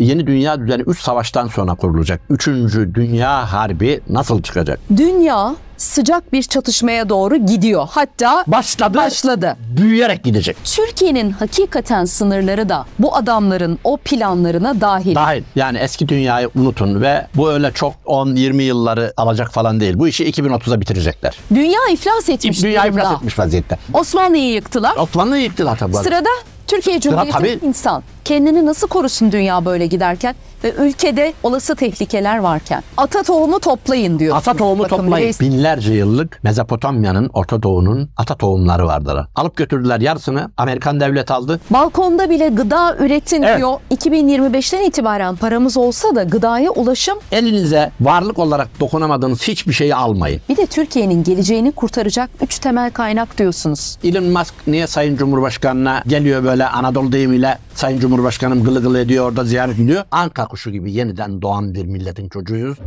yeni dünya düzeni 3 savaştan sonra kurulacak. 3. Dünya Harbi nasıl çıkacak? Dünya sıcak bir çatışmaya doğru gidiyor. Hatta başladı. Başladı. Büyüyerek gidecek. Türkiye'nin hakikaten sınırları da bu adamların o planlarına dahil. Dahil. Yani eski dünyayı unutun ve bu öyle çok 10-20 yılları alacak falan değil. Bu işi 2030'a bitirecekler. Dünya iflas etmiş. Dünya durumda. iflas etmiş vaziyette. Osmanlı'yı yıktılar. Osmanlı'yı yıktılar tabii. Sırada Türkiye Cumhuriyeti Sıra, tabii, insan kendini nasıl korusun dünya böyle giderken ve ülkede olası tehlikeler varken. Ata tohumu toplayın diyor. Ata tohumu Bakın toplayın. Reis... Binlerce yıllık Mezopotamya'nın, Orta Doğu'nun ata tohumları vardır. Alıp götürdüler yarısını. Amerikan devlet aldı. Balkonda bile gıda üretin evet. diyor. 2025'ten itibaren paramız olsa da gıdaya ulaşım. Elinize varlık olarak dokunamadığınız hiçbir şeyi almayın. Bir de Türkiye'nin geleceğini kurtaracak 3 temel kaynak diyorsunuz. Elon Musk niye Sayın Cumhurbaşkanı'na geliyor böyle Anadolu deyimiyle Sayın Cumhurbaşkanım gılı gılı ediyor orada ziyaret ediyor. Anka kuşu gibi yeniden doğan bir milletin çocuğuyuz.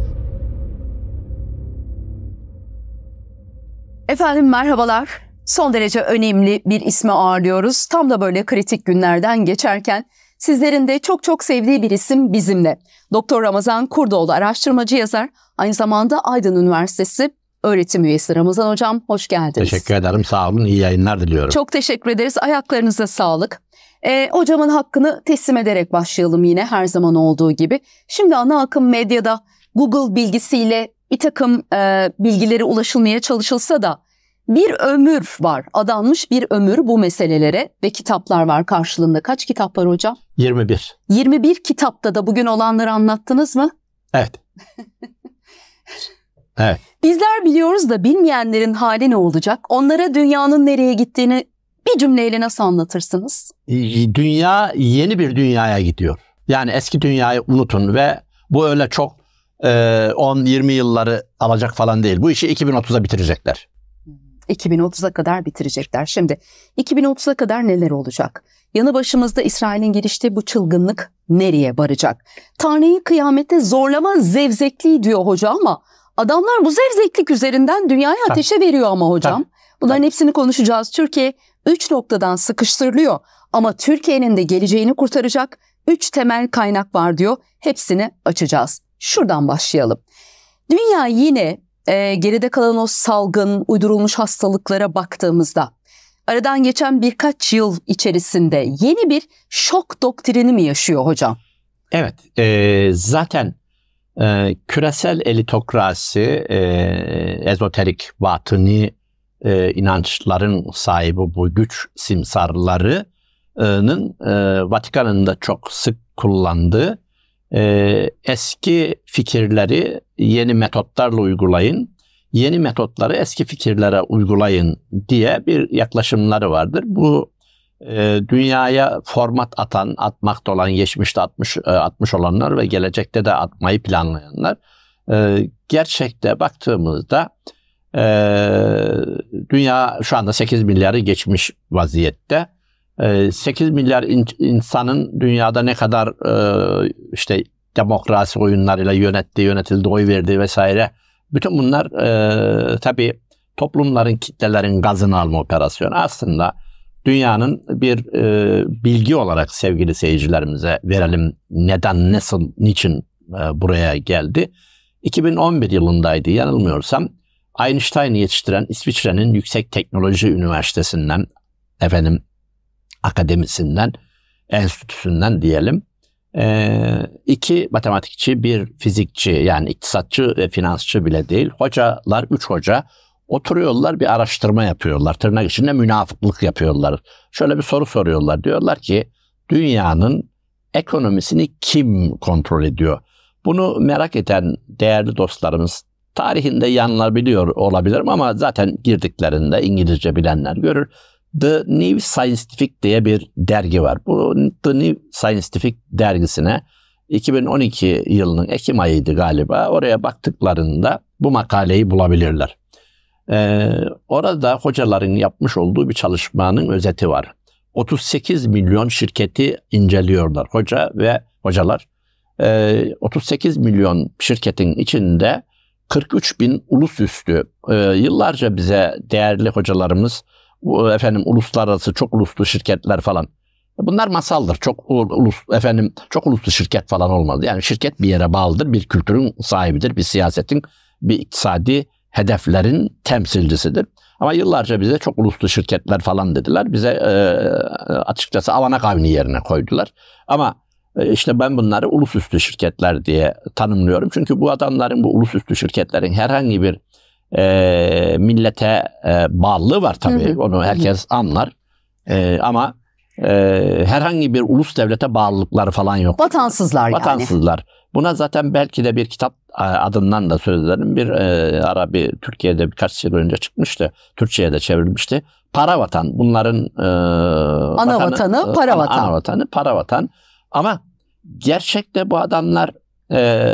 Efendim merhabalar. Son derece önemli bir ismi ağırlıyoruz. Tam da böyle kritik günlerden geçerken sizlerin de çok çok sevdiği bir isim bizimle. Doktor Ramazan Kurdoğlu araştırmacı yazar, aynı zamanda Aydın Üniversitesi öğretim üyesi Ramazan Hocam. Hoş geldiniz. Teşekkür ederim. Sağ olun. İyi yayınlar diliyorum. Çok teşekkür ederiz. Ayaklarınıza sağlık. E, hocamın hakkını teslim ederek başlayalım yine her zaman olduğu gibi. Şimdi ana akım medyada Google bilgisiyle bir takım e, bilgilere ulaşılmaya çalışılsa da bir ömür var, adanmış bir ömür bu meselelere ve kitaplar var karşılığında. Kaç kitap var hocam? 21. 21 kitapta da bugün olanları anlattınız mı? Evet. Evet. Bizler biliyoruz da bilmeyenlerin hali ne olacak? Onlara dünyanın nereye gittiğini bir cümleyle nasıl anlatırsınız? Dünya yeni bir dünyaya gidiyor. Yani eski dünyayı unutun ve bu öyle çok e, 10-20 yılları alacak falan değil. Bu işi 2030'a bitirecekler. 2030'a kadar bitirecekler. Şimdi 2030'a kadar neler olacak? Yanı başımızda İsrail'in giriştiği bu çılgınlık nereye varacak? Tanrı'yı kıyamette zorlama zevzekliği diyor hoca ama Adamlar bu zevzeklik üzerinden dünyayı ateşe veriyor ama hocam. Bunların Tabii. hepsini konuşacağız. Türkiye 3 noktadan sıkıştırılıyor ama Türkiye'nin de geleceğini kurtaracak 3 temel kaynak var diyor. Hepsini açacağız. Şuradan başlayalım. Dünya yine e, geride kalan o salgın, uydurulmuş hastalıklara baktığımızda aradan geçen birkaç yıl içerisinde yeni bir şok doktrini mi yaşıyor hocam? Evet, e, zaten e, küresel elitokrasi, e, ezoterik batıni e, inançların sahibi bu güç simsarlarının e, Vatikan'ın da çok sık kullandığı e, eski fikirleri yeni metotlarla uygulayın, yeni metotları eski fikirlere uygulayın diye bir yaklaşımları vardır. Bu ee, dünyaya format atan, atmakta olan, geçmişte atmış, e, atmış olanlar ve gelecekte de atmayı planlayanlar ee, gerçekte baktığımızda e, dünya şu anda 8 milyarı geçmiş vaziyette. 8 ee, milyar insanın dünyada ne kadar e, işte demokrasi oyunlarıyla yönetti, yönetildi, oy verdi vesaire. Bütün bunlar e, tabii toplumların, kitlelerin gazını alma operasyonu. Aslında dünyanın bir e, bilgi olarak sevgili seyircilerimize verelim neden, nasıl, niçin e, buraya geldi. 2011 yılındaydı yanılmıyorsam. Einstein'ı yetiştiren İsviçre'nin Yüksek Teknoloji Üniversitesi'nden, efendim akademisinden, enstitüsünden diyelim. E, iki matematikçi, bir fizikçi yani iktisatçı ve finansçı bile değil. Hocalar, üç hoca Oturuyorlar bir araştırma yapıyorlar. Tırnak içinde münafıklık yapıyorlar. Şöyle bir soru soruyorlar. Diyorlar ki dünyanın ekonomisini kim kontrol ediyor? Bunu merak eden değerli dostlarımız tarihinde yanılabiliyor olabilirim ama zaten girdiklerinde İngilizce bilenler görür. The New Scientific diye bir dergi var. Bu The New Scientific dergisine 2012 yılının Ekim ayıydı galiba. Oraya baktıklarında bu makaleyi bulabilirler. Ee, orada hocaların yapmış olduğu bir çalışmanın özeti var. 38 milyon şirketi inceliyorlar hoca ve hocalar. Ee, 38 milyon şirketin içinde 43 bin ulusüstü e, yıllarca bize değerli hocalarımız efendim uluslararası çok uluslu şirketler falan Bunlar masaldır. Çok ulus efendim çok uluslu şirket falan olmadı. Yani şirket bir yere bağlıdır, bir kültürün sahibidir, bir siyasetin, bir iktisadi hedeflerin temsilcisidir. Ama yıllarca bize çok uluslu şirketler falan dediler. Bize e, açıkçası avana kavni yerine koydular. Ama e, işte ben bunları ulusüstü şirketler diye tanımlıyorum. Çünkü bu adamların, bu ulusüstü şirketlerin herhangi bir e, millete e, bağlılığı var tabii. Hı hı. Onu herkes hı hı. anlar. E, ama e, herhangi bir ulus devlete bağlılıkları falan yok. Vatansızlar, Vatansızlar. yani. Vatansızlar. Buna zaten belki de bir kitap e, adından da söz ederim. Bir e, ara bir Türkiye'de birkaç yıl önce çıkmıştı. Türkçe'ye de çevrilmişti. Para vatan. Bunların e, ana vatanı, vatanı e, para vatan. Ana vatanı para vatan. Ama gerçekte bu adamlar e,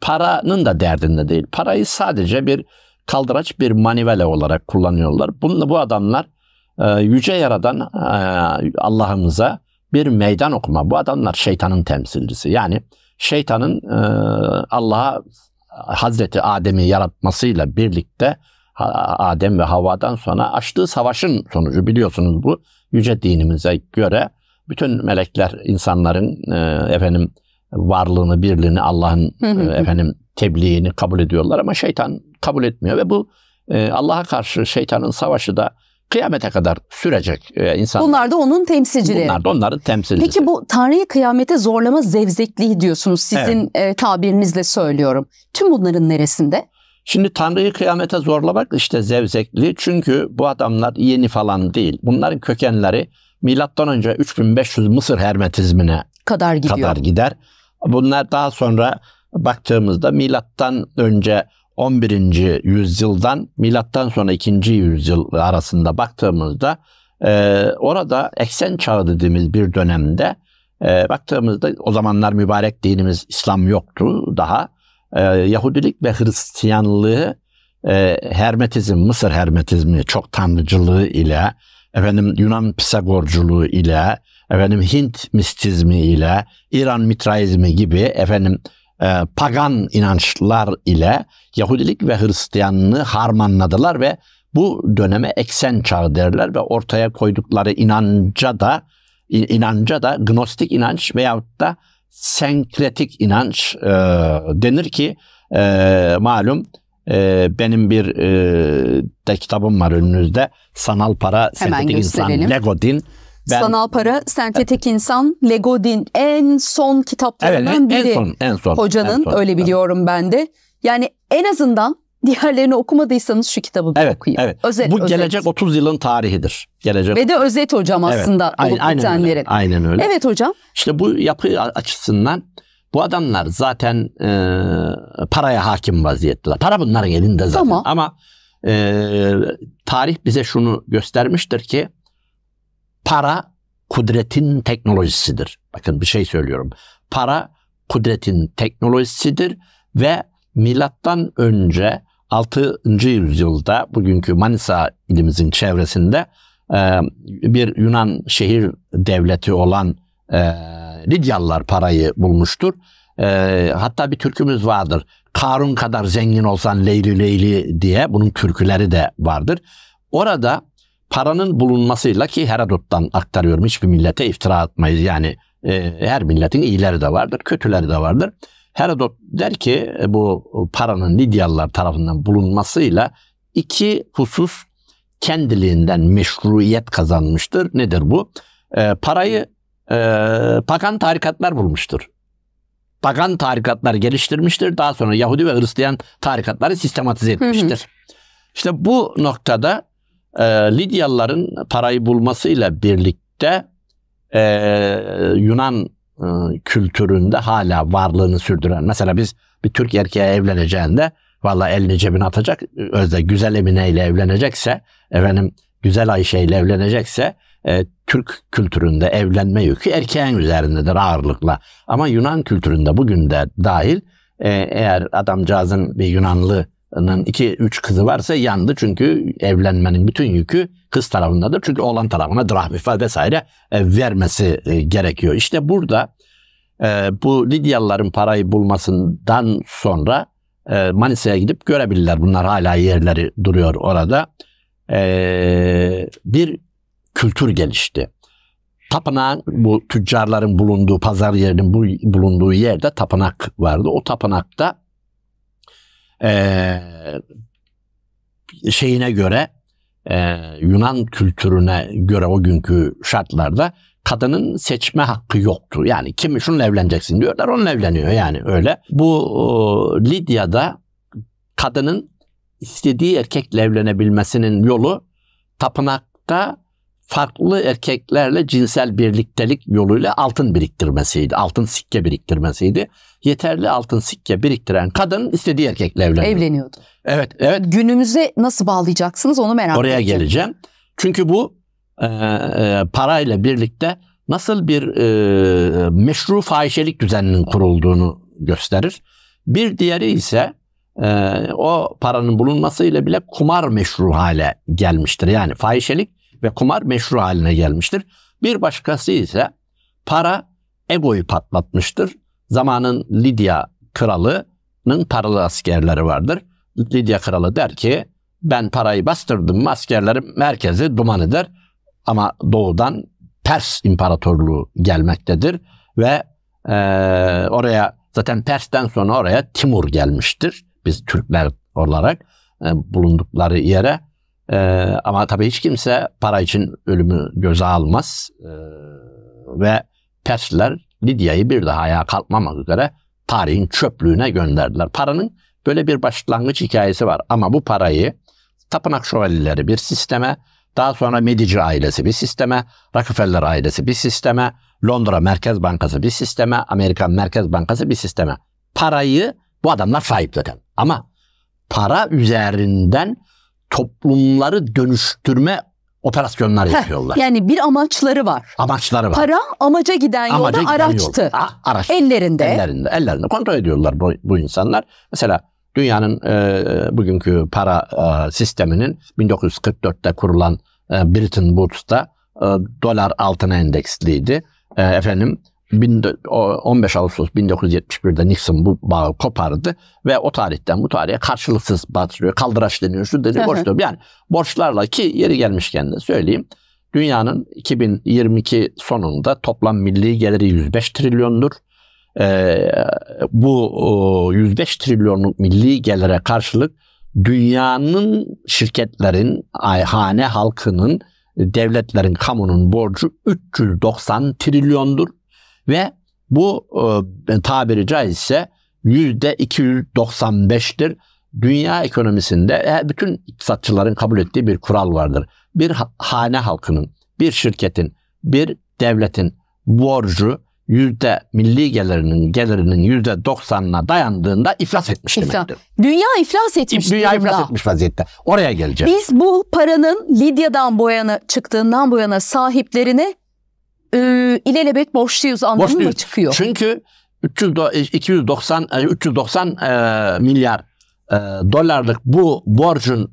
paranın da derdinde değil. Parayı sadece bir kaldıraç bir manivele olarak kullanıyorlar. Bunu, bu adamlar ee, yüce yaradan e, Allah'ımıza bir meydan okuma. Bu adamlar şeytanın temsilcisi. Yani şeytanın e, Allah'a Hazreti Adem'i yaratmasıyla birlikte Adem ve Havva'dan sonra açtığı savaşın sonucu biliyorsunuz bu yüce dinimize göre bütün melekler insanların e, efendim varlığını, birliğini, Allah'ın efendim tebliğini kabul ediyorlar ama şeytan kabul etmiyor ve bu Allah'a karşı şeytanın savaşı da kıyamete kadar sürecek e, insan. Bunlar da onun temsilcileri. Bunlar da onların temsilcisi. Peki bu Tanrı'yı kıyamete zorlama zevzekliği diyorsunuz sizin evet. e, tabirinizle söylüyorum. Tüm bunların neresinde? Şimdi Tanrı'yı kıyamete zorlamak işte zevzekli. Çünkü bu adamlar yeni falan değil. Bunların kökenleri milattan önce 3500 Mısır Hermetizmine kadar gidiyor. Kadar gider. Bunlar daha sonra baktığımızda milattan önce 11. yüzyıldan milattan sonra 2. yüzyıl arasında baktığımızda e, orada eksen çağı dediğimiz bir dönemde e, baktığımızda o zamanlar mübarek dinimiz İslam yoktu daha. E, Yahudilik ve Hristiyanlığı e, Hermetizm, Mısır Hermetizmi çok tanrıcılığı ile efendim Yunan Pisagorculuğu ile efendim Hint mistizmi ile İran mitraizmi gibi efendim e, pagan inançlar ile Yahudilik ve Hristiyanlığı harmanladılar ve bu döneme eksen çağ derler ve ortaya koydukları inanca da inanca da gnostik inanç veyahut da senkretik inanç e, denir ki e, malum e, benim bir e, de kitabım var önünüzde sanal para sentetik insan Lego din ben, Sanal para, sentetik evet. insan, din en son kitaplarından evet, biri. En son, en son. Hocanın en son, öyle biliyorum evet. ben de. Yani en azından diğerlerini okumadıysanız şu kitabı bir evet, okuyun. Evet. Özet, Bu özet. gelecek 30 yılın tarihidir. Gelecek. Ve de özet hocam aslında evet, aynen, aynen Öyle, aynen öyle. Evet hocam. İşte bu yapı açısından bu adamlar zaten e, paraya hakim vaziyetteler. Para bunların elinde zaten. Tamam. Ama e, tarih bize şunu göstermiştir ki Para kudretin teknolojisidir. Bakın bir şey söylüyorum. Para kudretin teknolojisidir ve milattan önce 6. yüzyılda bugünkü Manisa ilimizin çevresinde e, bir Yunan şehir devleti olan e, Lidyalılar parayı bulmuştur. E, hatta bir türkümüz vardır. Karun kadar zengin olsan leyli leyli diye bunun türküleri de vardır. Orada paranın bulunmasıyla ki Herodot'tan aktarıyorum hiçbir millete iftira atmayız. Yani e, her milletin iyileri de vardır, kötüleri de vardır. Herodot der ki e, bu paranın Lidyalılar tarafından bulunmasıyla iki husus kendiliğinden meşruiyet kazanmıştır. Nedir bu? E, parayı e, pagan tarikatlar bulmuştur. Pagan tarikatlar geliştirmiştir. Daha sonra Yahudi ve Hristiyan tarikatları sistematize etmiştir. Hı hı. İşte bu noktada e, Lidyalıların parayı bulmasıyla birlikte e, Yunan e, kültüründe hala varlığını sürdüren. Mesela biz bir Türk erkeğe evleneceğinde valla elini cebine atacak. Özde güzel Emine ile evlenecekse efendim güzel Ayşe ile evlenecekse e, Türk kültüründe evlenme yükü erkeğin üzerindedir ağırlıkla. Ama Yunan kültüründe bugün de dahil e, eğer adamcağızın bir Yunanlı iki üç kızı varsa yandı çünkü evlenmenin bütün yükü kız tarafındadır. Çünkü oğlan tarafına drahmifa vesaire e, vermesi e, gerekiyor. İşte burada e, bu Lidyalıların parayı bulmasından sonra Manisa'ya gidip görebilirler. Bunlar hala yerleri duruyor orada. Bir kültür gelişti. Tapınağın bu tüccarların bulunduğu, pazar yerinin bulunduğu yerde tapınak vardı. O tapınakta e, şeyine göre e, Yunan kültürüne göre o günkü şartlarda kadının seçme hakkı yoktu. Yani kim şununla evleneceksin diyorlar onunla evleniyor yani öyle. Bu e, Lidya'da kadının istediği erkekle evlenebilmesinin yolu tapınakta farklı erkeklerle cinsel birliktelik yoluyla altın biriktirmesiydi. Altın sikke biriktirmesiydi. Yeterli altın sikke biriktiren kadın istediği erkekle evleniyordu. Evleniyordu. Evet, evet. Günümüze nasıl bağlayacaksınız onu merak Oraya edeceğim. Oraya geleceğim. Çünkü bu e, e, parayla birlikte nasıl bir e, meşru fahişelik düzeninin kurulduğunu gösterir. Bir diğeri ise e, o paranın bulunmasıyla bile kumar meşru hale gelmiştir. Yani fahişelik ve kumar meşru haline gelmiştir. Bir başkası ise para egoyu patlatmıştır. Zamanın Lidya kralının paralı askerleri vardır. Lidya kralı der ki ben parayı bastırdım mı askerlerim merkezi duman eder. Ama doğudan Pers İmparatorluğu gelmektedir ve e, oraya zaten Pers'ten sonra oraya Timur gelmiştir. Biz Türkler olarak e, bulundukları yere ee, ama tabii hiç kimse para için ölümü göze almaz. Ee, ve Persler Lidya'yı bir daha ayağa kalkmamak üzere tarihin çöplüğüne gönderdiler. Paranın böyle bir başlangıç hikayesi var ama bu parayı tapınak şövalyeleri bir sisteme, daha sonra Medici ailesi bir sisteme, Rockefeller ailesi bir sisteme, Londra Merkez Bankası bir sisteme, Amerikan Merkez Bankası bir sisteme. Parayı bu adamlar sahip zaten. Ama para üzerinden toplumları dönüştürme operasyonlar Heh, yapıyorlar. Yani bir amaçları var. Amaçları var. Para amaca giden amaca giden araçtı. Yol. A, ah, araç. Ellerinde. Ellerinde. Ellerinde. Kontrol ediyorlar bu, bu insanlar. Mesela dünyanın e, bugünkü para e, sisteminin 1944'te kurulan e, Bretton Woods'ta e, dolar altına endeksliydi. E, efendim 15 Ağustos 1971'de Nixon bu bağı kopardı ve o tarihten bu tarihe karşılıksız batırıyor. Kaldıraç deniyor, şu deniyor, borç deniyor. Yani borçlarla ki yeri gelmişken de söyleyeyim. Dünyanın 2022 sonunda toplam milli geliri 105 trilyondur. Ee, bu 105 trilyonluk milli gelire karşılık dünyanın şirketlerin, ayhane halkının, devletlerin, kamunun borcu 390 trilyondur ve bu e, tabiri caizse yüzde 295'tir. Dünya ekonomisinde e, bütün iktisatçıların kabul ettiği bir kural vardır. Bir hane halkının, bir şirketin, bir devletin borcu yüzde milli gelirinin gelirinin yüzde doksanına dayandığında iflas etmiş İfla. demektir. Dünya iflas etmiş. Dünya durumda. iflas etmiş vaziyette. Oraya geleceğiz. Biz bu paranın Lidya'dan bu yana çıktığından bu yana sahiplerine e, ilelebet borçluyuz anlamına borçluyuz. çıkıyor. Çünkü 300 290 390 e, milyar e, dolarlık bu borcun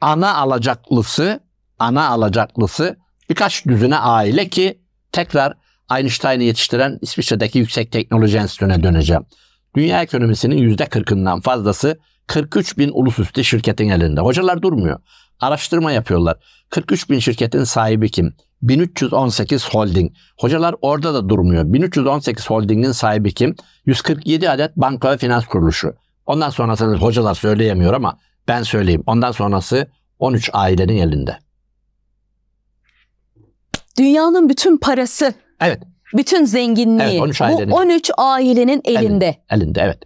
ana alacaklısı ana alacaklısı birkaç düzine aile ki tekrar Einstein'ı yetiştiren İsviçre'deki yüksek teknoloji enstitüne döneceğim. Dünya ekonomisinin yüzde kırkından fazlası 43 bin ulusüstü şirketin elinde. Hocalar durmuyor. Araştırma yapıyorlar. 43 bin şirketin sahibi kim? 1318 Holding. Hocalar orada da durmuyor. 1318 Holding'in sahibi kim? 147 adet banka ve finans kuruluşu. Ondan sonrası hocalar söyleyemiyor ama ben söyleyeyim. Ondan sonrası 13 ailenin elinde. Dünyanın bütün parası. Evet. Bütün zenginliği. Evet, 13 ailenin. Bu 13 ailenin elinde. Elinde, elinde evet.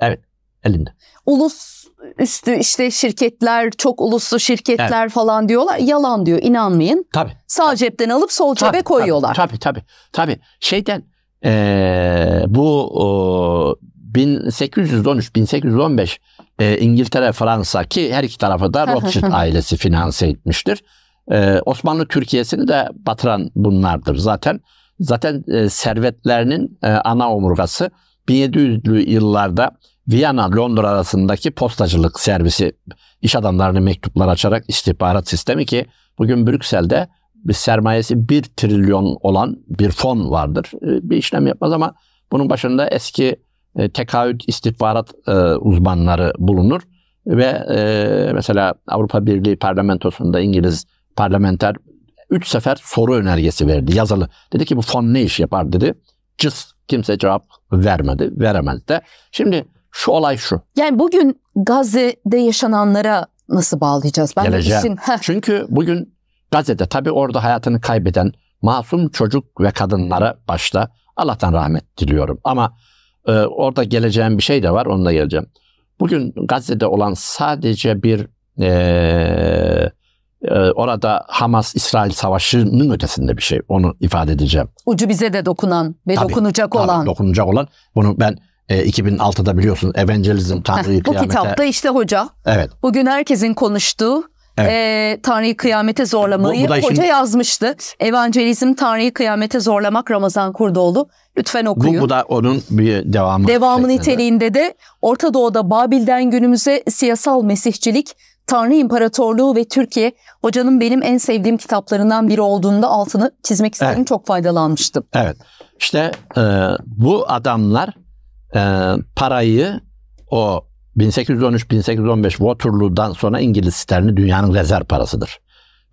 Evet, elinde. Ulus üstü işte şirketler, çok uluslu şirketler evet. falan diyorlar. Yalan diyor, inanmayın. Tabii. Sağ tabii. cepten alıp sol tabii, cebe koyuyorlar. Tabii tabii. Tabii. Şeyden ee, bu o, 1813-1815 e, İngiltere, Fransa ki her iki tarafı da Rothschild ailesi finanse etmiştir. E, Osmanlı Türkiye'sini de batıran bunlardır zaten. Zaten e, servetlerinin e, ana omurgası 1700'lü yıllarda Viyana Londra arasındaki postacılık servisi iş adamlarını mektuplar açarak istihbarat sistemi ki bugün Brüksel'de bir sermayesi 1 trilyon olan bir fon vardır. Ee, bir işlem yapmaz ama bunun başında eski e, tekaüt istihbarat e, uzmanları bulunur ve e, mesela Avrupa Birliği parlamentosunda İngiliz parlamenter 3 sefer soru önergesi verdi yazılı. Dedi ki bu fon ne iş yapar dedi. Cız kimse cevap vermedi, veremez de. Şimdi şu olay şu. Yani bugün Gazze'de yaşananlara nasıl bağlayacağız? Ben Geleceğim. Işin, Çünkü bugün Gazze'de tabii orada hayatını kaybeden masum çocuk ve kadınlara başta Allah'tan rahmet diliyorum. Ama e, orada geleceğim bir şey de var onu da geleceğim. Bugün Gazze'de olan sadece bir e, e, orada Hamas-İsrail savaşının ötesinde bir şey. Onu ifade edeceğim. Ucu bize de dokunan ve tabii, dokunacak tabii, olan. Dokunacak olan. Bunu ben e, 2006'da biliyorsun, evangelizm Tanrı'yı kıyamete. Bu kitapta işte hoca. Evet. Bugün herkesin konuştuğu Evet. E, Tanrı'yı kıyamete zorlamayı bu, bu hoca şimdi, yazmıştı. Evangelizm Tanrı'yı kıyamete zorlamak Ramazan Kurdoğlu. Lütfen okuyun. Bu, bu da onun bir devamı. Devamı niteliğinde de Orta Doğu'da Babil'den günümüze siyasal mesihçilik, Tanrı İmparatorluğu ve Türkiye hocanın benim en sevdiğim kitaplarından biri olduğunda altını çizmek isterim. Evet. Çok faydalanmıştım. Evet. İşte e, bu adamlar e, parayı o 1813-1815 Waterloo'dan sonra İngiliz sterlini dünyanın rezerv parasıdır.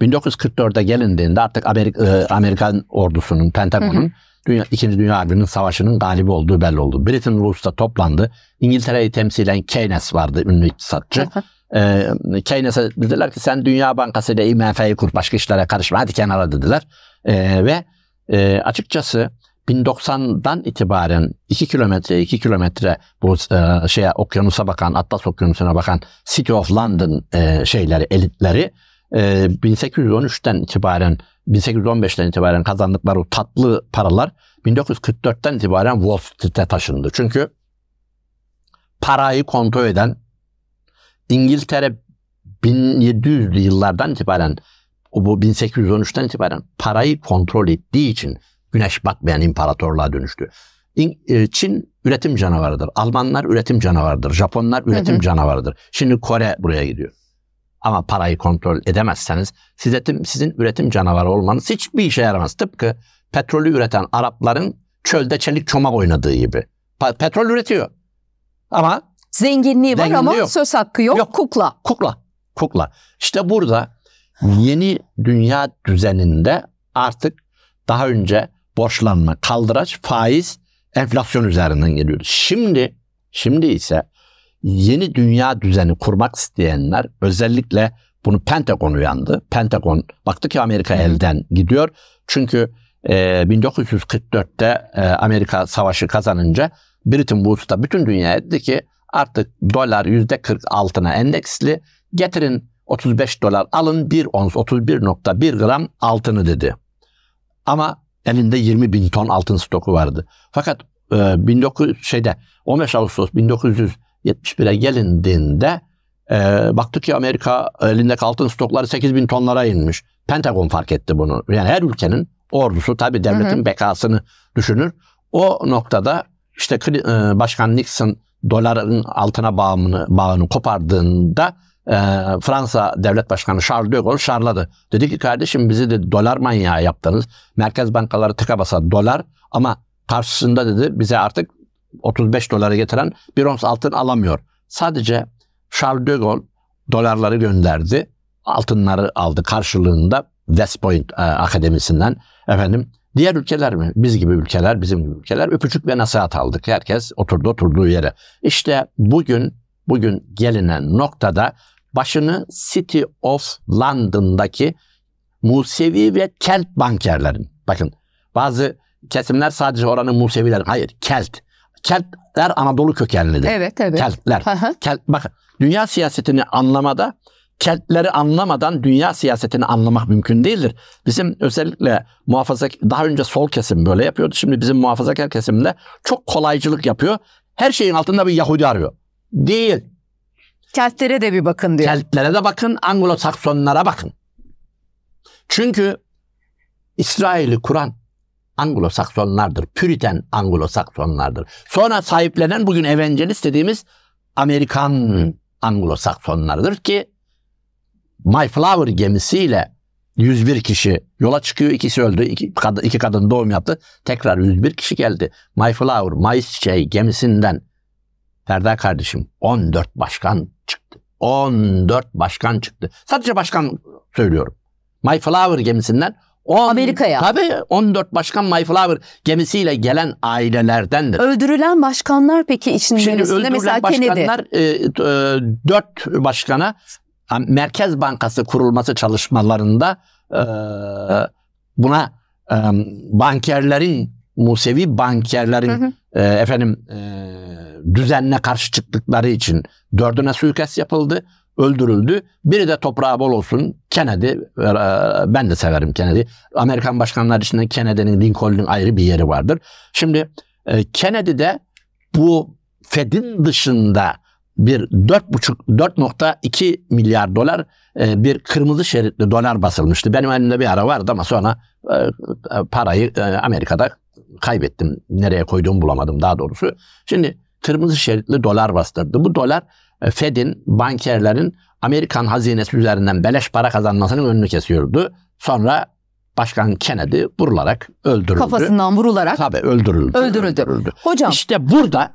1944'e gelindiğinde artık Amerika, e, Amerikan ordusunun, Pentagon'un Dünya, İkinci Dünya Harbi'nin savaşının galibi olduğu belli oldu. Britain Roos'ta toplandı. İngiltere'yi temsilen Keynes vardı ünlü iktisatçı. ee, Keynes'e dediler ki sen Dünya Bankası ile IMF'yi kur başka işlere karışma hadi kenara dediler. Ee, ve e, açıkçası 1090'dan itibaren 2 kilometre 2 kilometre bu e, şeye okyanusa bakan Atlas Okyanusu'na bakan City of London e, şeyleri elitleri e, 1813'ten itibaren 1815'ten itibaren kazandıkları o tatlı paralar 1944'ten itibaren Wall Street'e taşındı. Çünkü parayı kontrol eden İngiltere 1700'lü yıllardan itibaren bu 1813'ten itibaren parayı kontrol ettiği için güneş batmayan imparatorluğa dönüştü. E, Çin üretim canavarıdır. Almanlar üretim canavarıdır. Japonlar üretim hı hı. canavarıdır. Şimdi Kore buraya gidiyor. Ama parayı kontrol edemezseniz sizin, sizin üretim canavarı olmanız hiçbir işe yaramaz. Tıpkı petrolü üreten Arapların çölde çelik çomak oynadığı gibi. Petrol üretiyor. Ama zenginliği var ama yok. söz hakkı yok. yok. Kukla. Kukla. Kukla. İşte burada yeni dünya düzeninde artık daha önce borçlanma, kaldıraç, faiz, enflasyon üzerinden geliyoruz. Şimdi, şimdi ise yeni dünya düzeni kurmak isteyenler özellikle bunu Pentagon uyandı. Pentagon baktı ki Amerika Hı. elden gidiyor. Çünkü e, 1944'te e, Amerika savaşı kazanınca Bretton Woods da bütün dünya dedi ki artık dolar %40 altına endeksli getirin 35 dolar alın 1 ons 31.1 gram altını dedi. Ama Elinde 20 bin ton altın stoku vardı. Fakat e, 19 şeyde 15 Ağustos 1971'e gelindiğinde e, baktık ki Amerika elindeki altın stokları 8 bin tonlara inmiş. Pentagon fark etti bunu. Yani her ülkenin ordusu tabi devletin hı hı. bekasını düşünür. O noktada işte e, Başkan Nixon doların altına bağımını, bağını kopardığında e, Fransa Devlet Başkanı Charles de Gaulle şarladı. Dedi ki kardeşim bizi de dolar manyağı yaptınız. Merkez bankaları tıka basa dolar ama karşısında dedi bize artık 35 dolara getiren bir ons altın alamıyor. Sadece Charles de Gaulle dolarları gönderdi. Altınları aldı karşılığında West Point e, Akademisi'nden efendim Diğer ülkeler mi? Biz gibi ülkeler, bizim gibi ülkeler öpücük ve nasihat aldık. Herkes oturdu oturduğu yere. İşte bugün bugün gelinen noktada başını City of London'daki Musevi ve Kelt bankerlerin. Bakın bazı kesimler sadece oranın Museviler. Hayır Kelt. Keltler Anadolu kökenlidir. Evet evet. Keltler. Kelt, bakın dünya siyasetini anlamada Keltleri anlamadan dünya siyasetini anlamak mümkün değildir. Bizim özellikle muhafaza daha önce sol kesim böyle yapıyordu. Şimdi bizim muhafazakar kesimde çok kolaycılık yapıyor. Her şeyin altında bir Yahudi arıyor. Değil. Keltlere de bir bakın diyor. Keltlere de bakın, Anglo-Saksonlara bakın. Çünkü İsrail'i kuran Anglo-Saksonlardır. Püriten Anglo-Saksonlardır. Sonra sahiplenen bugün evangelist dediğimiz Amerikan Anglo-Saksonlardır ki Mayflower gemisiyle 101 kişi yola çıkıyor. ikisi öldü. İki, kad- iki kadın doğum yaptı. Tekrar 101 kişi geldi. Mayflower, Mayıs şey, gemisinden Ferda kardeşim 14 başkan çıktı. 14 başkan çıktı. Sadece başkan söylüyorum. Mayflower gemisinden 10, Amerika'ya. Tabii 14 başkan Mayflower gemisiyle gelen ailelerdendir. Öldürülen başkanlar peki içinde Şimdi öldürülen mesela başkanlar e, e, 4 başkana Merkez Bankası kurulması çalışmalarında e, buna e, bankerlerin Musevi bankerlerin hı hı. E, efendim e, düzenine karşı çıktıkları için dördüne suikast yapıldı, öldürüldü. Biri de toprağı bol olsun Kennedy. E, ben de severim Kennedy. Amerikan başkanları içinde Kennedy'nin, Lincoln'un ayrı bir yeri vardır. Şimdi e, Kennedy de bu Fed'in dışında bir 4,5 4.2 milyar dolar e, bir kırmızı şeritli dolar basılmıştı. Benim elimde bir ara vardı ama sonra e, e parayı e, Amerika'da kaybettim. Nereye koyduğumu bulamadım daha doğrusu. Şimdi kırmızı şeritli dolar bastırdı. Bu dolar e, Fed'in, bankerlerin Amerikan hazinesi üzerinden beleş para kazanmasının önünü kesiyordu. Sonra Başkan Kennedy vurularak öldürüldü. Kafasından vurularak. Tabii öldürüldü. Öldürüldü. öldürüldü. Hocam. İşte burada,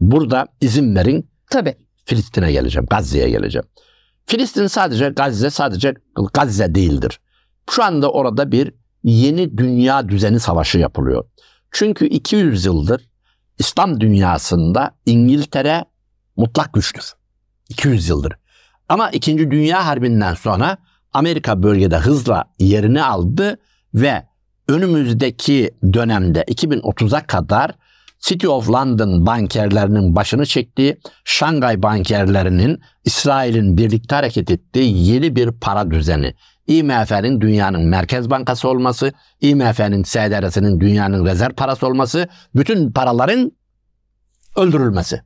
burada izin verin. Tabii. Filistin'e geleceğim, Gazze'ye geleceğim. Filistin sadece Gazze sadece Gazze değildir. Şu anda orada bir yeni dünya düzeni savaşı yapılıyor. Çünkü 200 yıldır İslam dünyasında İngiltere mutlak güçtür. 200 yıldır. Ama 2. Dünya Harbi'nden sonra Amerika bölgede hızla yerini aldı ve önümüzdeki dönemde 2030'a kadar City of London bankerlerinin başını çektiği, Şangay bankerlerinin İsrail'in birlikte hareket ettiği yeni bir para düzeni, IMF'nin dünyanın merkez bankası olması, IMF'nin SDR'sinin dünyanın rezerv parası olması, bütün paraların öldürülmesi.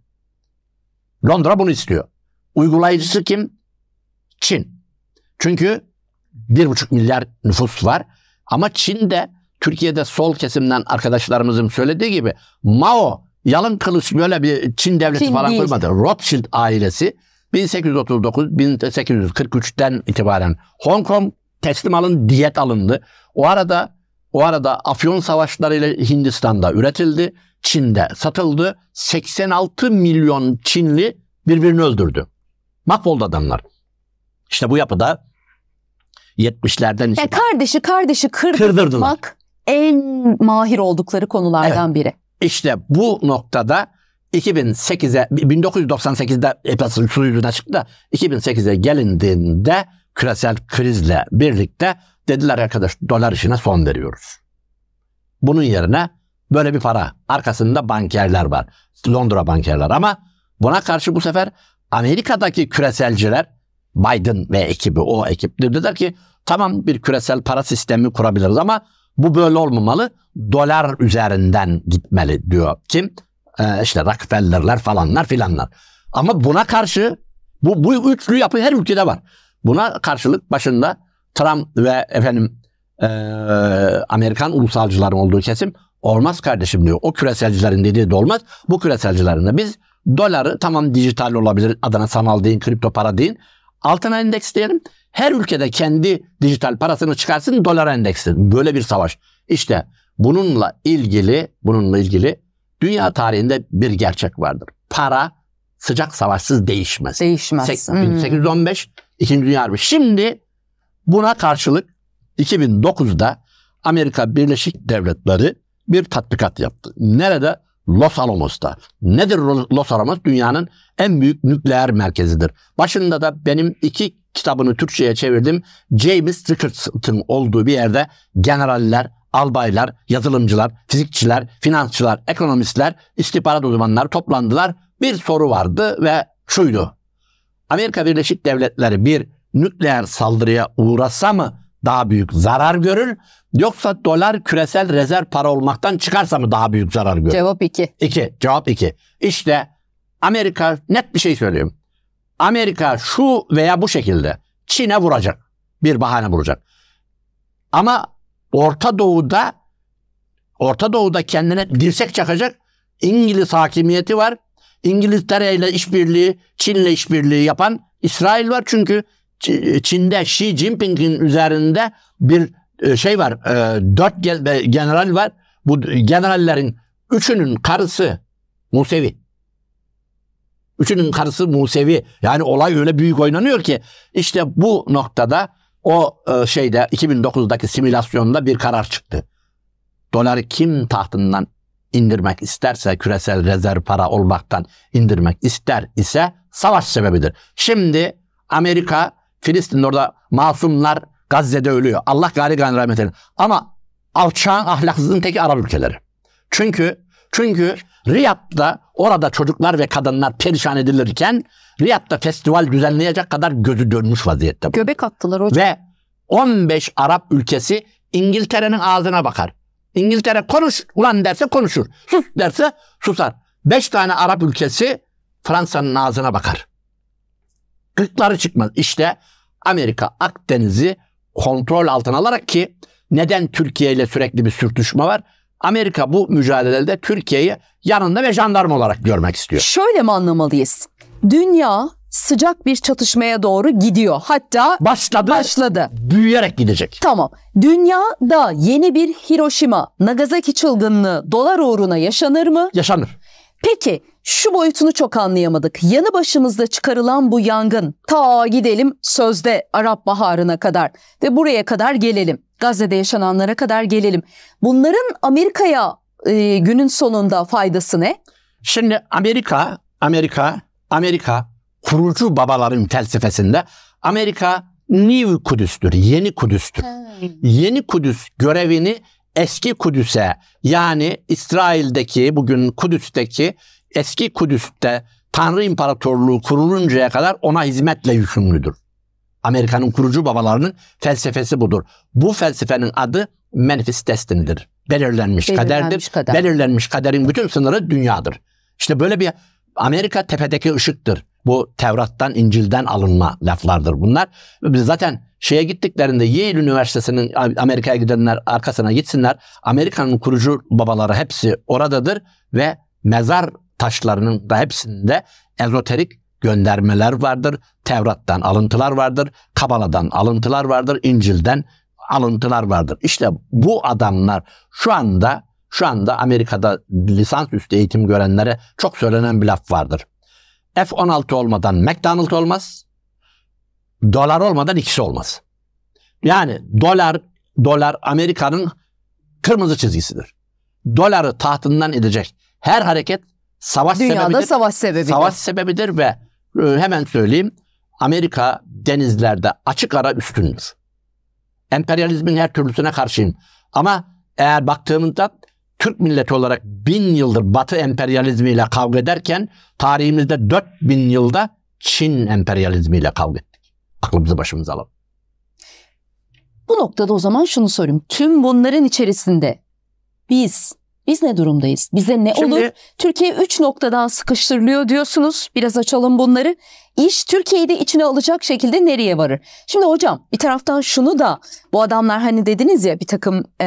Londra bunu istiyor. Uygulayıcısı kim? Çin. Çünkü 1,5 milyar nüfus var ama Çin'de Türkiye'de sol kesimden arkadaşlarımızın söylediği gibi Mao yalın kılıç böyle bir Çin devleti Çin falan değil. koymadı. Rothschild ailesi 1839-1843'ten itibaren Hong Kong teslim alın diyet alındı. O arada o arada Afyon Savaşları ile Hindistan'da üretildi, Çin'de satıldı. 86 milyon Çinli birbirini öldürdü. Mahvoldu adamlar. İşte bu yapıda 70'lerden... Yani kardeşi kardeşi kırdırmak en mahir oldukları konulardan evet. biri. İşte bu noktada 2008'e 1998'de EPAS'ın su yüzüne çıktı da 2008'e gelindiğinde küresel krizle birlikte dediler arkadaş dolar işine son veriyoruz. Bunun yerine böyle bir para arkasında bankerler var. Londra bankerler ama buna karşı bu sefer Amerika'daki küreselciler Biden ve ekibi o ekip dediler ki tamam bir küresel para sistemi kurabiliriz ama bu böyle olmamalı. Dolar üzerinden gitmeli diyor. Kim? Ee, işte Rockefeller'ler falanlar filanlar. Ama buna karşı bu, bu üçlü yapı her ülkede var. Buna karşılık başında Trump ve efendim e, Amerikan ulusalcıların olduğu kesim olmaz kardeşim diyor. O küreselcilerin dediği de olmaz. Bu küreselcilerin de biz doları tamam dijital olabilir adına sanal deyin kripto para deyin. Altına diyelim Her ülkede kendi dijital parasını çıkarsın dolara endeksin Böyle bir savaş. İşte bununla ilgili bununla ilgili Dünya tarihinde bir gerçek vardır. Para sıcak savaşsız değişmez. Değişmez. Sek- hmm. 1815 İkinci Dünya Harbi. Şimdi buna karşılık 2009'da Amerika Birleşik Devletleri bir tatbikat yaptı. Nerede? Los Alamos'ta. Nedir Los Alamos? Dünyanın en büyük nükleer merkezidir. Başında da benim iki kitabını Türkçe'ye çevirdim. James Richardson olduğu bir yerde generaller, albaylar, yazılımcılar, fizikçiler, finansçılar, ekonomistler, istihbarat uzmanları toplandılar. Bir soru vardı ve şuydu. Amerika Birleşik Devletleri bir nükleer saldırıya uğrasa mı daha büyük zarar görür yoksa dolar küresel rezerv para olmaktan çıkarsa mı daha büyük zarar görür? Cevap 2. 2. Cevap 2. İşte Amerika net bir şey söyleyeyim. Amerika şu veya bu şekilde Çin'e vuracak. Bir bahane bulacak. Ama Orta Doğu'da Orta Doğu'da kendine dirsek çakacak İngiliz hakimiyeti var. İngiltere ile işbirliği, Çin ile işbirliği yapan İsrail var. Çünkü Çin'de Xi Jinping'in üzerinde bir e, şey var. E, dört e, general var. Bu generallerin üçünün karısı Musevi. Üçünün karısı Musevi. Yani olay öyle büyük oynanıyor ki işte bu noktada o e, şeyde 2009'daki simülasyonda bir karar çıktı. Doları kim tahtından indirmek isterse küresel rezerv para olmaktan indirmek ister ise savaş sebebidir. Şimdi Amerika Filistin'de orada masumlar Gazze'de ölüyor. Allah gari gani rahmet eylesin. Ama alçağın ahlaksızın teki Arap ülkeleri. Çünkü çünkü Riyad'da orada çocuklar ve kadınlar perişan edilirken Riyad'da festival düzenleyecek kadar gözü dönmüş vaziyette. Göbek attılar hocam. Ve 15 Arap ülkesi İngiltere'nin ağzına bakar. İngiltere konuş ulan derse konuşur. Sus derse susar. 5 tane Arap ülkesi Fransa'nın ağzına bakar. Gırtları çıkmaz. İşte Amerika Akdeniz'i kontrol altına alarak ki neden Türkiye ile sürekli bir sürtüşme var? Amerika bu mücadelede Türkiye'yi yanında ve jandarma olarak görmek istiyor. Şöyle mi anlamalıyız? Dünya sıcak bir çatışmaya doğru gidiyor. Hatta başladı. Başladı. Büyüyerek gidecek. Tamam. Dünya da yeni bir Hiroşima, Nagasaki çılgınlığı dolar uğruna yaşanır mı? Yaşanır. Peki şu boyutunu çok anlayamadık. Yanı başımızda çıkarılan bu yangın ta gidelim sözde Arap Baharı'na kadar ve buraya kadar gelelim. Gazze'de yaşananlara kadar gelelim. Bunların Amerika'ya e, günün sonunda faydası ne? Şimdi Amerika, Amerika, Amerika kurucu babaların felsefesinde Amerika New Kudüs'tür, yeni Kudüs'tür. Yeni Kudüs görevini eski Kudüs'e yani İsrail'deki bugün Kudüs'teki eski Kudüs'te Tanrı İmparatorluğu kuruluncaya kadar ona hizmetle yükümlüdür. Amerika'nın kurucu babalarının felsefesi budur. Bu felsefenin adı Manifest Destiny'dir. Belirlenmiş, belirlenmiş kaderdir. Kader. Belirlenmiş kaderin bütün sınırı dünyadır. İşte böyle bir Amerika tepedeki ışıktır. Bu Tevrat'tan, İncil'den alınma laflardır bunlar. Biz zaten şeye gittiklerinde Yale Üniversitesi'nin Amerika'ya gidenler arkasına gitsinler. Amerika'nın kurucu babaları hepsi oradadır ve mezar taşlarının da hepsinde ezoterik göndermeler vardır. Tevrat'tan alıntılar vardır. Kabala'dan alıntılar vardır. İncil'den alıntılar vardır. İşte bu adamlar şu anda şu anda Amerika'da lisans lisansüstü eğitim görenlere çok söylenen bir laf vardır. F-16 olmadan McDonald's olmaz. Dolar olmadan ikisi olmaz. Yani dolar dolar Amerika'nın kırmızı çizgisidir. Doları tahtından edecek her hareket savaş Dünyada sebebidir. savaş sebebidir. Savaş sebebidir ve ee, hemen söyleyeyim. Amerika denizlerde açık ara üstündür. Emperyalizmin her türlüsüne karşıyım. Ama eğer baktığımızda Türk milleti olarak bin yıldır Batı emperyalizmiyle kavga ederken tarihimizde 4000 yılda Çin emperyalizmiyle kavga ettik. Aklımızı başımıza alalım. Bu noktada o zaman şunu sorayım. Tüm bunların içerisinde biz biz ne durumdayız? Bize ne Şimdi, olur? Türkiye 3 noktadan sıkıştırılıyor diyorsunuz. Biraz açalım bunları. İş Türkiye'yi de içine alacak şekilde nereye varır? Şimdi hocam bir taraftan şunu da bu adamlar hani dediniz ya bir takım e,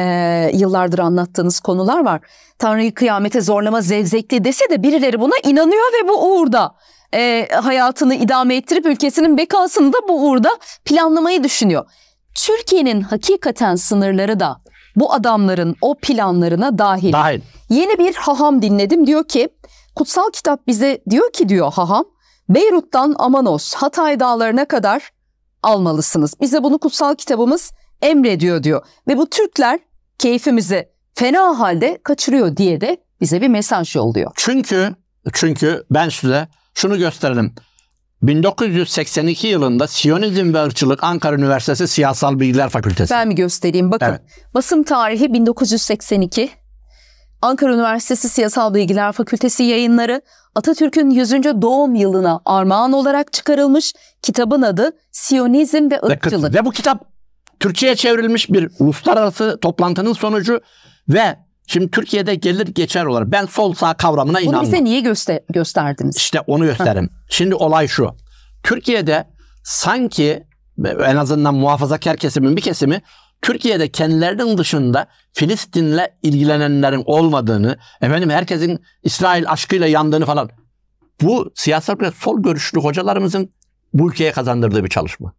yıllardır anlattığınız konular var. Tanrı'yı kıyamete zorlama zevzekli dese de birileri buna inanıyor ve bu uğurda e, hayatını idame ettirip ülkesinin bekasını da bu uğurda planlamayı düşünüyor. Türkiye'nin hakikaten sınırları da bu adamların o planlarına dahil. Dahil. Yeni bir haham dinledim diyor ki kutsal kitap bize diyor ki diyor haham Beyrut'tan Amanos Hatay dağlarına kadar almalısınız. Bize bunu kutsal kitabımız emrediyor diyor ve bu Türkler keyfimizi fena halde kaçırıyor diye de bize bir mesaj yolluyor. Çünkü çünkü ben size şunu gösterelim. 1982 yılında Siyonizm ve Irkçılık Ankara Üniversitesi Siyasal Bilgiler Fakültesi. Ben mi göstereyim? Bakın evet. basım tarihi 1982. Ankara Üniversitesi Siyasal Bilgiler Fakültesi yayınları Atatürk'ün 100. doğum yılına armağan olarak çıkarılmış kitabın adı Siyonizm ve Irkçılık. Ve, ve bu kitap Türkçe'ye çevrilmiş bir uluslararası toplantının sonucu ve Şimdi Türkiye'de gelir geçer olarak ben sol sağ kavramına Bunu inanmıyorum. Bunu bize niye göster gösterdiniz? İşte onu gösterim. Şimdi olay şu. Türkiye'de sanki en azından muhafazakar kesimin bir kesimi Türkiye'de kendilerinin dışında Filistin'le ilgilenenlerin olmadığını, efendim herkesin İsrail aşkıyla yandığını falan. Bu siyasal ve sol görüşlü hocalarımızın bu ülkeye kazandırdığı bir çalışma.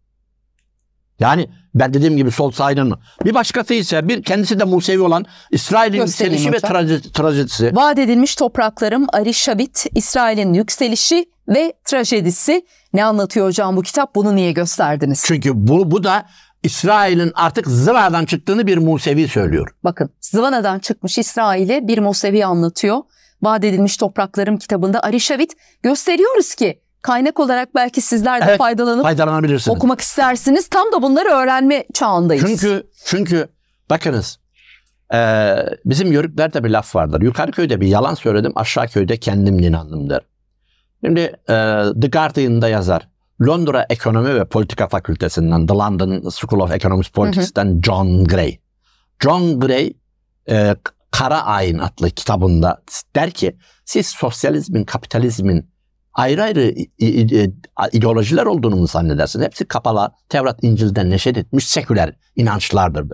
Yani ben dediğim gibi sol sayının Bir başkası ise bir kendisi de Musevi olan İsrail'in yükselişi ve trajedisi. Vaat edilmiş topraklarım Arişavit, İsrail'in yükselişi ve trajedisi. Ne anlatıyor hocam bu kitap? Bunu niye gösterdiniz? Çünkü bu, bu da İsrail'in artık zıvadan çıktığını bir Musevi söylüyor. Bakın Zıvana'dan çıkmış İsrail'i bir Musevi anlatıyor. Vaat edilmiş topraklarım kitabında Arişavit gösteriyoruz ki kaynak olarak belki sizler de evet, faydalanıp faydalanabilirsiniz. okumak istersiniz. Tam da bunları öğrenme çağındayız. Çünkü çünkü bakınız e, bizim yörüklerde bir laf vardır. Yukarı köyde bir yalan söyledim aşağı köyde kendim inandım der. Şimdi e, The Guardian'da yazar. Londra Ekonomi ve Politika Fakültesinden, The London School of Economics Politics'ten hı hı. John Gray. John Gray e, Kara Ayin adlı kitabında der ki siz sosyalizmin, kapitalizmin ayrı ayrı e, ideolojiler olduğunu mu zannedersin? Hepsi kapalı, Tevrat, İncil'den neşet etmiş seküler inançlardır.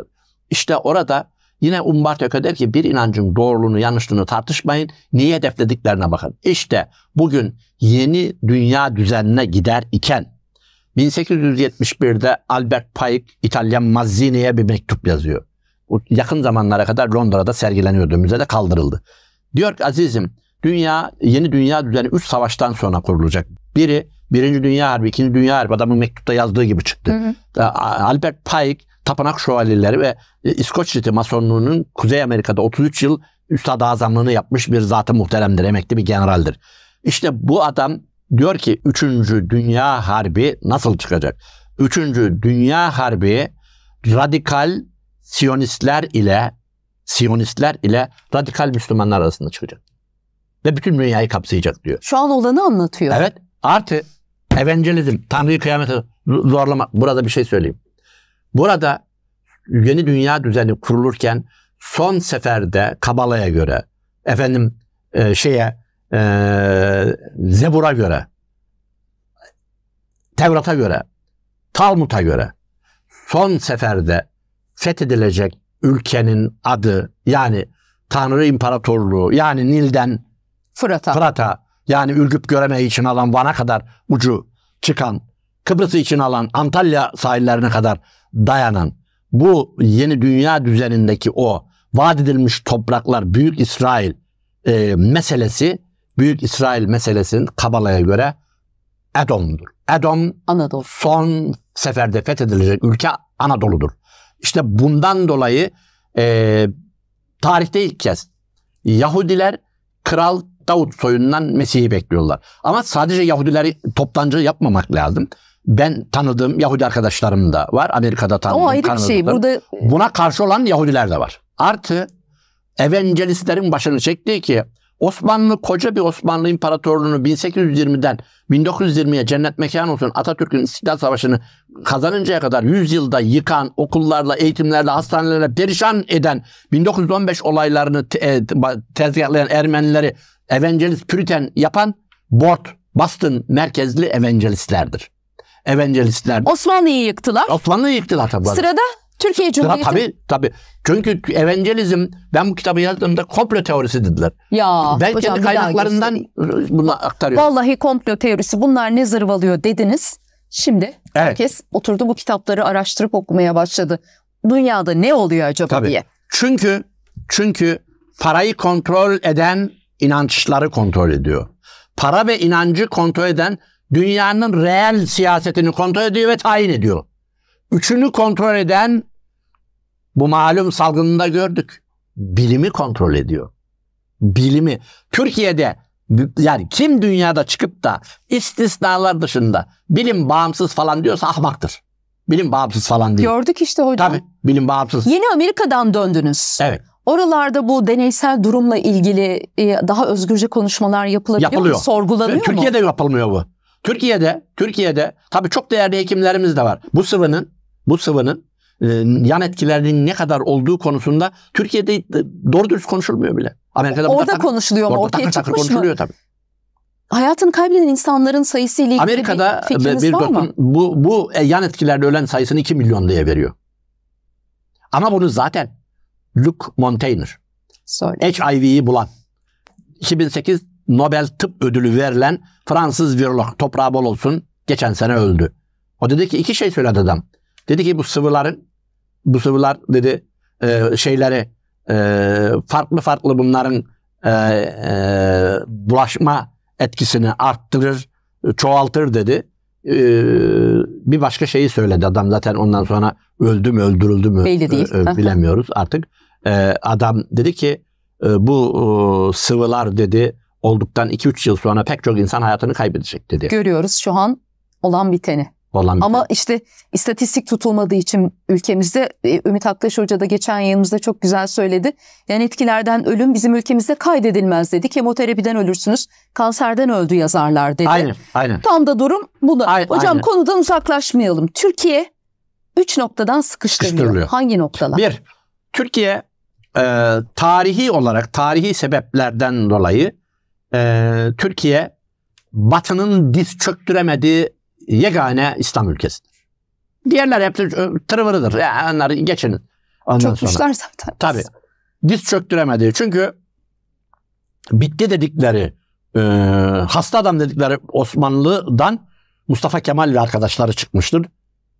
İşte orada yine Umberto Eco der ki bir inancın doğruluğunu, yanlışlığını tartışmayın. Niye hedeflediklerine bakın. İşte bugün yeni dünya düzenine gider iken 1871'de Albert Pike İtalyan Mazzini'ye bir mektup yazıyor. Yakın zamanlara kadar Londra'da sergileniyordu. Müzede kaldırıldı. Diyor ki azizim Dünya, yeni dünya düzeni 3 savaştan sonra kurulacak. Biri Birinci Dünya Harbi, ikinci Dünya Harbi adamın mektupta yazdığı gibi çıktı. Hı hı. Ee, Albert Pike, Tapınak Şövalyeleri ve e, İskoçya'da masonluğunun Kuzey Amerika'da 33 yıl üstad azamlığını yapmış bir zatı muhteremdir, emekli bir generaldir. İşte bu adam diyor ki 3. Dünya Harbi nasıl çıkacak? 3. Dünya Harbi radikal Siyonistler ile Siyonistler ile radikal Müslümanlar arasında çıkacak ve bütün dünyayı kapsayacak diyor. Şu an olanı anlatıyor. Evet. Artı evangelizm, Tanrı'yı kıyamete zorlamak. Burada bir şey söyleyeyim. Burada yeni dünya düzeni kurulurken son seferde Kabala'ya göre, efendim e, şeye e, Zebur'a göre, Tevrat'a göre, Talmud'a göre son seferde fethedilecek ülkenin adı yani Tanrı İmparatorluğu yani Nil'den Fırat'a. Fırat'a yani ülgüp Göreme için alan Van'a kadar ucu çıkan, Kıbrıs için alan Antalya sahillerine kadar dayanan bu yeni dünya düzenindeki o vaat edilmiş topraklar Büyük İsrail e, meselesi Büyük İsrail meselesinin Kabala'ya göre Edom'dur. Edom Anadolu. son seferde fethedilecek ülke Anadolu'dur. İşte bundan dolayı e, tarihte ilk kez Yahudiler Kral Davut soyundan Mesih'i bekliyorlar. Ama sadece Yahudileri toptancı yapmamak lazım. Ben tanıdığım Yahudi arkadaşlarım da var. Amerika'da tanıdığım, o ayrı bir şey. Burada... Buna karşı olan Yahudiler de var. Artı evangelistlerin başını çektiği ki Osmanlı koca bir Osmanlı İmparatorluğunu 1820'den 1920'ye cennet mekan olsun Atatürk'ün İstiklal Savaşı'nı kazanıncaya kadar 100 yılda yıkan, okullarla, eğitimlerle, hastanelerle perişan eden 1915 olaylarını te- e, tezgahlayan Ermenileri evangelist püriten yapan Bort, Boston merkezli evangelistlerdir. Evangelistler. Osmanlı'yı yıktılar. Osmanlı'yı yıktılar tabii. Sırada Türkiye Cumhuriyeti... Tabii tabii. Çünkü evangelizm ben bu kitabı yazdığımda komplo teorisi dediler. Ya ben hocam, kendi kaynaklarından bunu aktarıyorum. Vallahi komplo teorisi bunlar ne zırvalıyor dediniz. Şimdi evet. herkes oturdu bu kitapları araştırıp okumaya başladı. Dünyada ne oluyor acaba tabii. diye. Çünkü çünkü parayı kontrol eden inançları kontrol ediyor. Para ve inancı kontrol eden dünyanın reel siyasetini kontrol ediyor ve tayin ediyor. Üçünü kontrol eden bu malum salgında gördük. Bilimi kontrol ediyor. Bilimi. Türkiye'de yani kim dünyada çıkıp da istisnalar dışında bilim bağımsız falan diyorsa ahmaktır. Bilim bağımsız falan değil. Gördük işte hocam. Tabii bilim bağımsız. Yeni Amerika'dan döndünüz. Evet. Oralarda bu deneysel durumla ilgili e, daha özgürce konuşmalar yapılabiliyor Yapılıyor. mu? Sorgulanıyor e, Türkiye'de mu? Türkiye'de yapılmıyor bu. Türkiye'de, Türkiye'de tabii çok değerli hekimlerimiz de var. Bu sıvının, bu sıvının e, yan etkilerinin ne kadar olduğu konusunda Türkiye'de e, doğru dürüst konuşulmuyor bile. Amerika'da orada takır, konuşuluyor mu? Orada takır takır konuşuluyor mı? tabii. Hayatını kaybeden insanların sayısı ile ilgili Amerika'da bir e, fikriniz bir var mı? Bu, bu yan etkilerde ölen sayısını 2 milyon diye veriyor. Ama bunu zaten Luke Montagnier, HIV'yi bulan, 2008 Nobel Tıp Ödülü verilen Fransız virolog toprağı bol olsun geçen sene öldü. O dedi ki iki şey söyledi adam. Dedi ki bu sıvıların bu sıvılar dedi e, şeyleri e, farklı farklı bunların e, e, bulaşma etkisini arttırır, çoğaltır dedi. E, bir başka şeyi söyledi adam zaten ondan sonra öldü mü öldürüldü mü Belli değil. E, bilemiyoruz artık. E, adam dedi ki e, bu e, sıvılar dedi olduktan 2-3 yıl sonra pek çok insan hayatını kaybedecek dedi. Görüyoruz şu an olan biteni olan bir Ama tane. işte istatistik tutulmadığı için ülkemizde e, Ümit Aktaş Hoca da geçen yayınımızda çok güzel söyledi. Yani etkilerden ölüm bizim ülkemizde kaydedilmez dedi. Kemoterapiden ölürsünüz, kanserden öldü yazarlar dedi. Aynen, aynen. Tam da durum bu Aynen, Hocam aynen. konudan uzaklaşmayalım. Türkiye üç noktadan sıkıştırılıyor. sıkıştırılıyor. Hangi noktalar? Bir, Türkiye e, tarihi olarak tarihi sebeplerden dolayı e, Türkiye Batı'nın diz çöktüremediği yegane İslam ülkesidir. Diğerler hep e, tırvırıdır. Yani onlar geçin. Ondan Çökmüşler sonra. zaten. Tabii. Diz çöktüremedi. Çünkü bitti dedikleri e, hasta adam dedikleri Osmanlı'dan Mustafa Kemal ve arkadaşları çıkmıştır.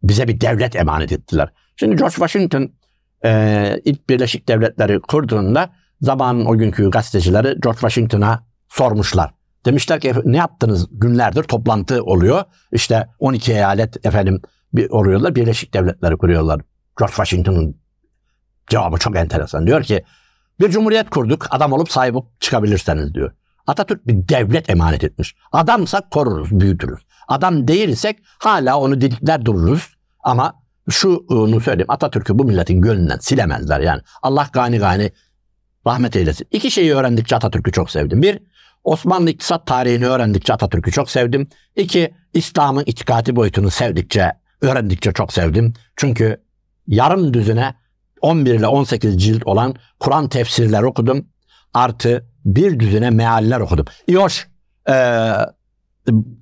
Bize bir devlet emanet ettiler. Şimdi George Washington e, ilk Birleşik Devletleri kurduğunda zamanın o günkü gazetecileri George Washington'a sormuşlar. Demişler ki ne yaptınız? Günlerdir toplantı oluyor. İşte 12 eyalet efendim bir oluyorlar. Birleşik Devletleri kuruyorlar. George Washington'ın cevabı çok enteresan. Diyor ki bir cumhuriyet kurduk. Adam olup sahip çıkabilirseniz diyor. Atatürk bir devlet emanet etmiş. Adamsak koruruz, büyütürüz. Adam değilsek hala onu dedikler dururuz. Ama şunu söyleyeyim. Atatürk'ü bu milletin gönlünden silemezler yani. Allah gani gani rahmet eylesin. İki şeyi öğrendikçe Atatürk'ü çok sevdim. Bir, Osmanlı iktisat tarihini öğrendikçe Atatürk'ü çok sevdim. İki, İslam'ın itikadi boyutunu sevdikçe, öğrendikçe çok sevdim. Çünkü yarım düzüne 11 ile 18 cilt olan Kur'an tefsirler okudum. Artı bir düzüne mealler okudum. İyoş, e,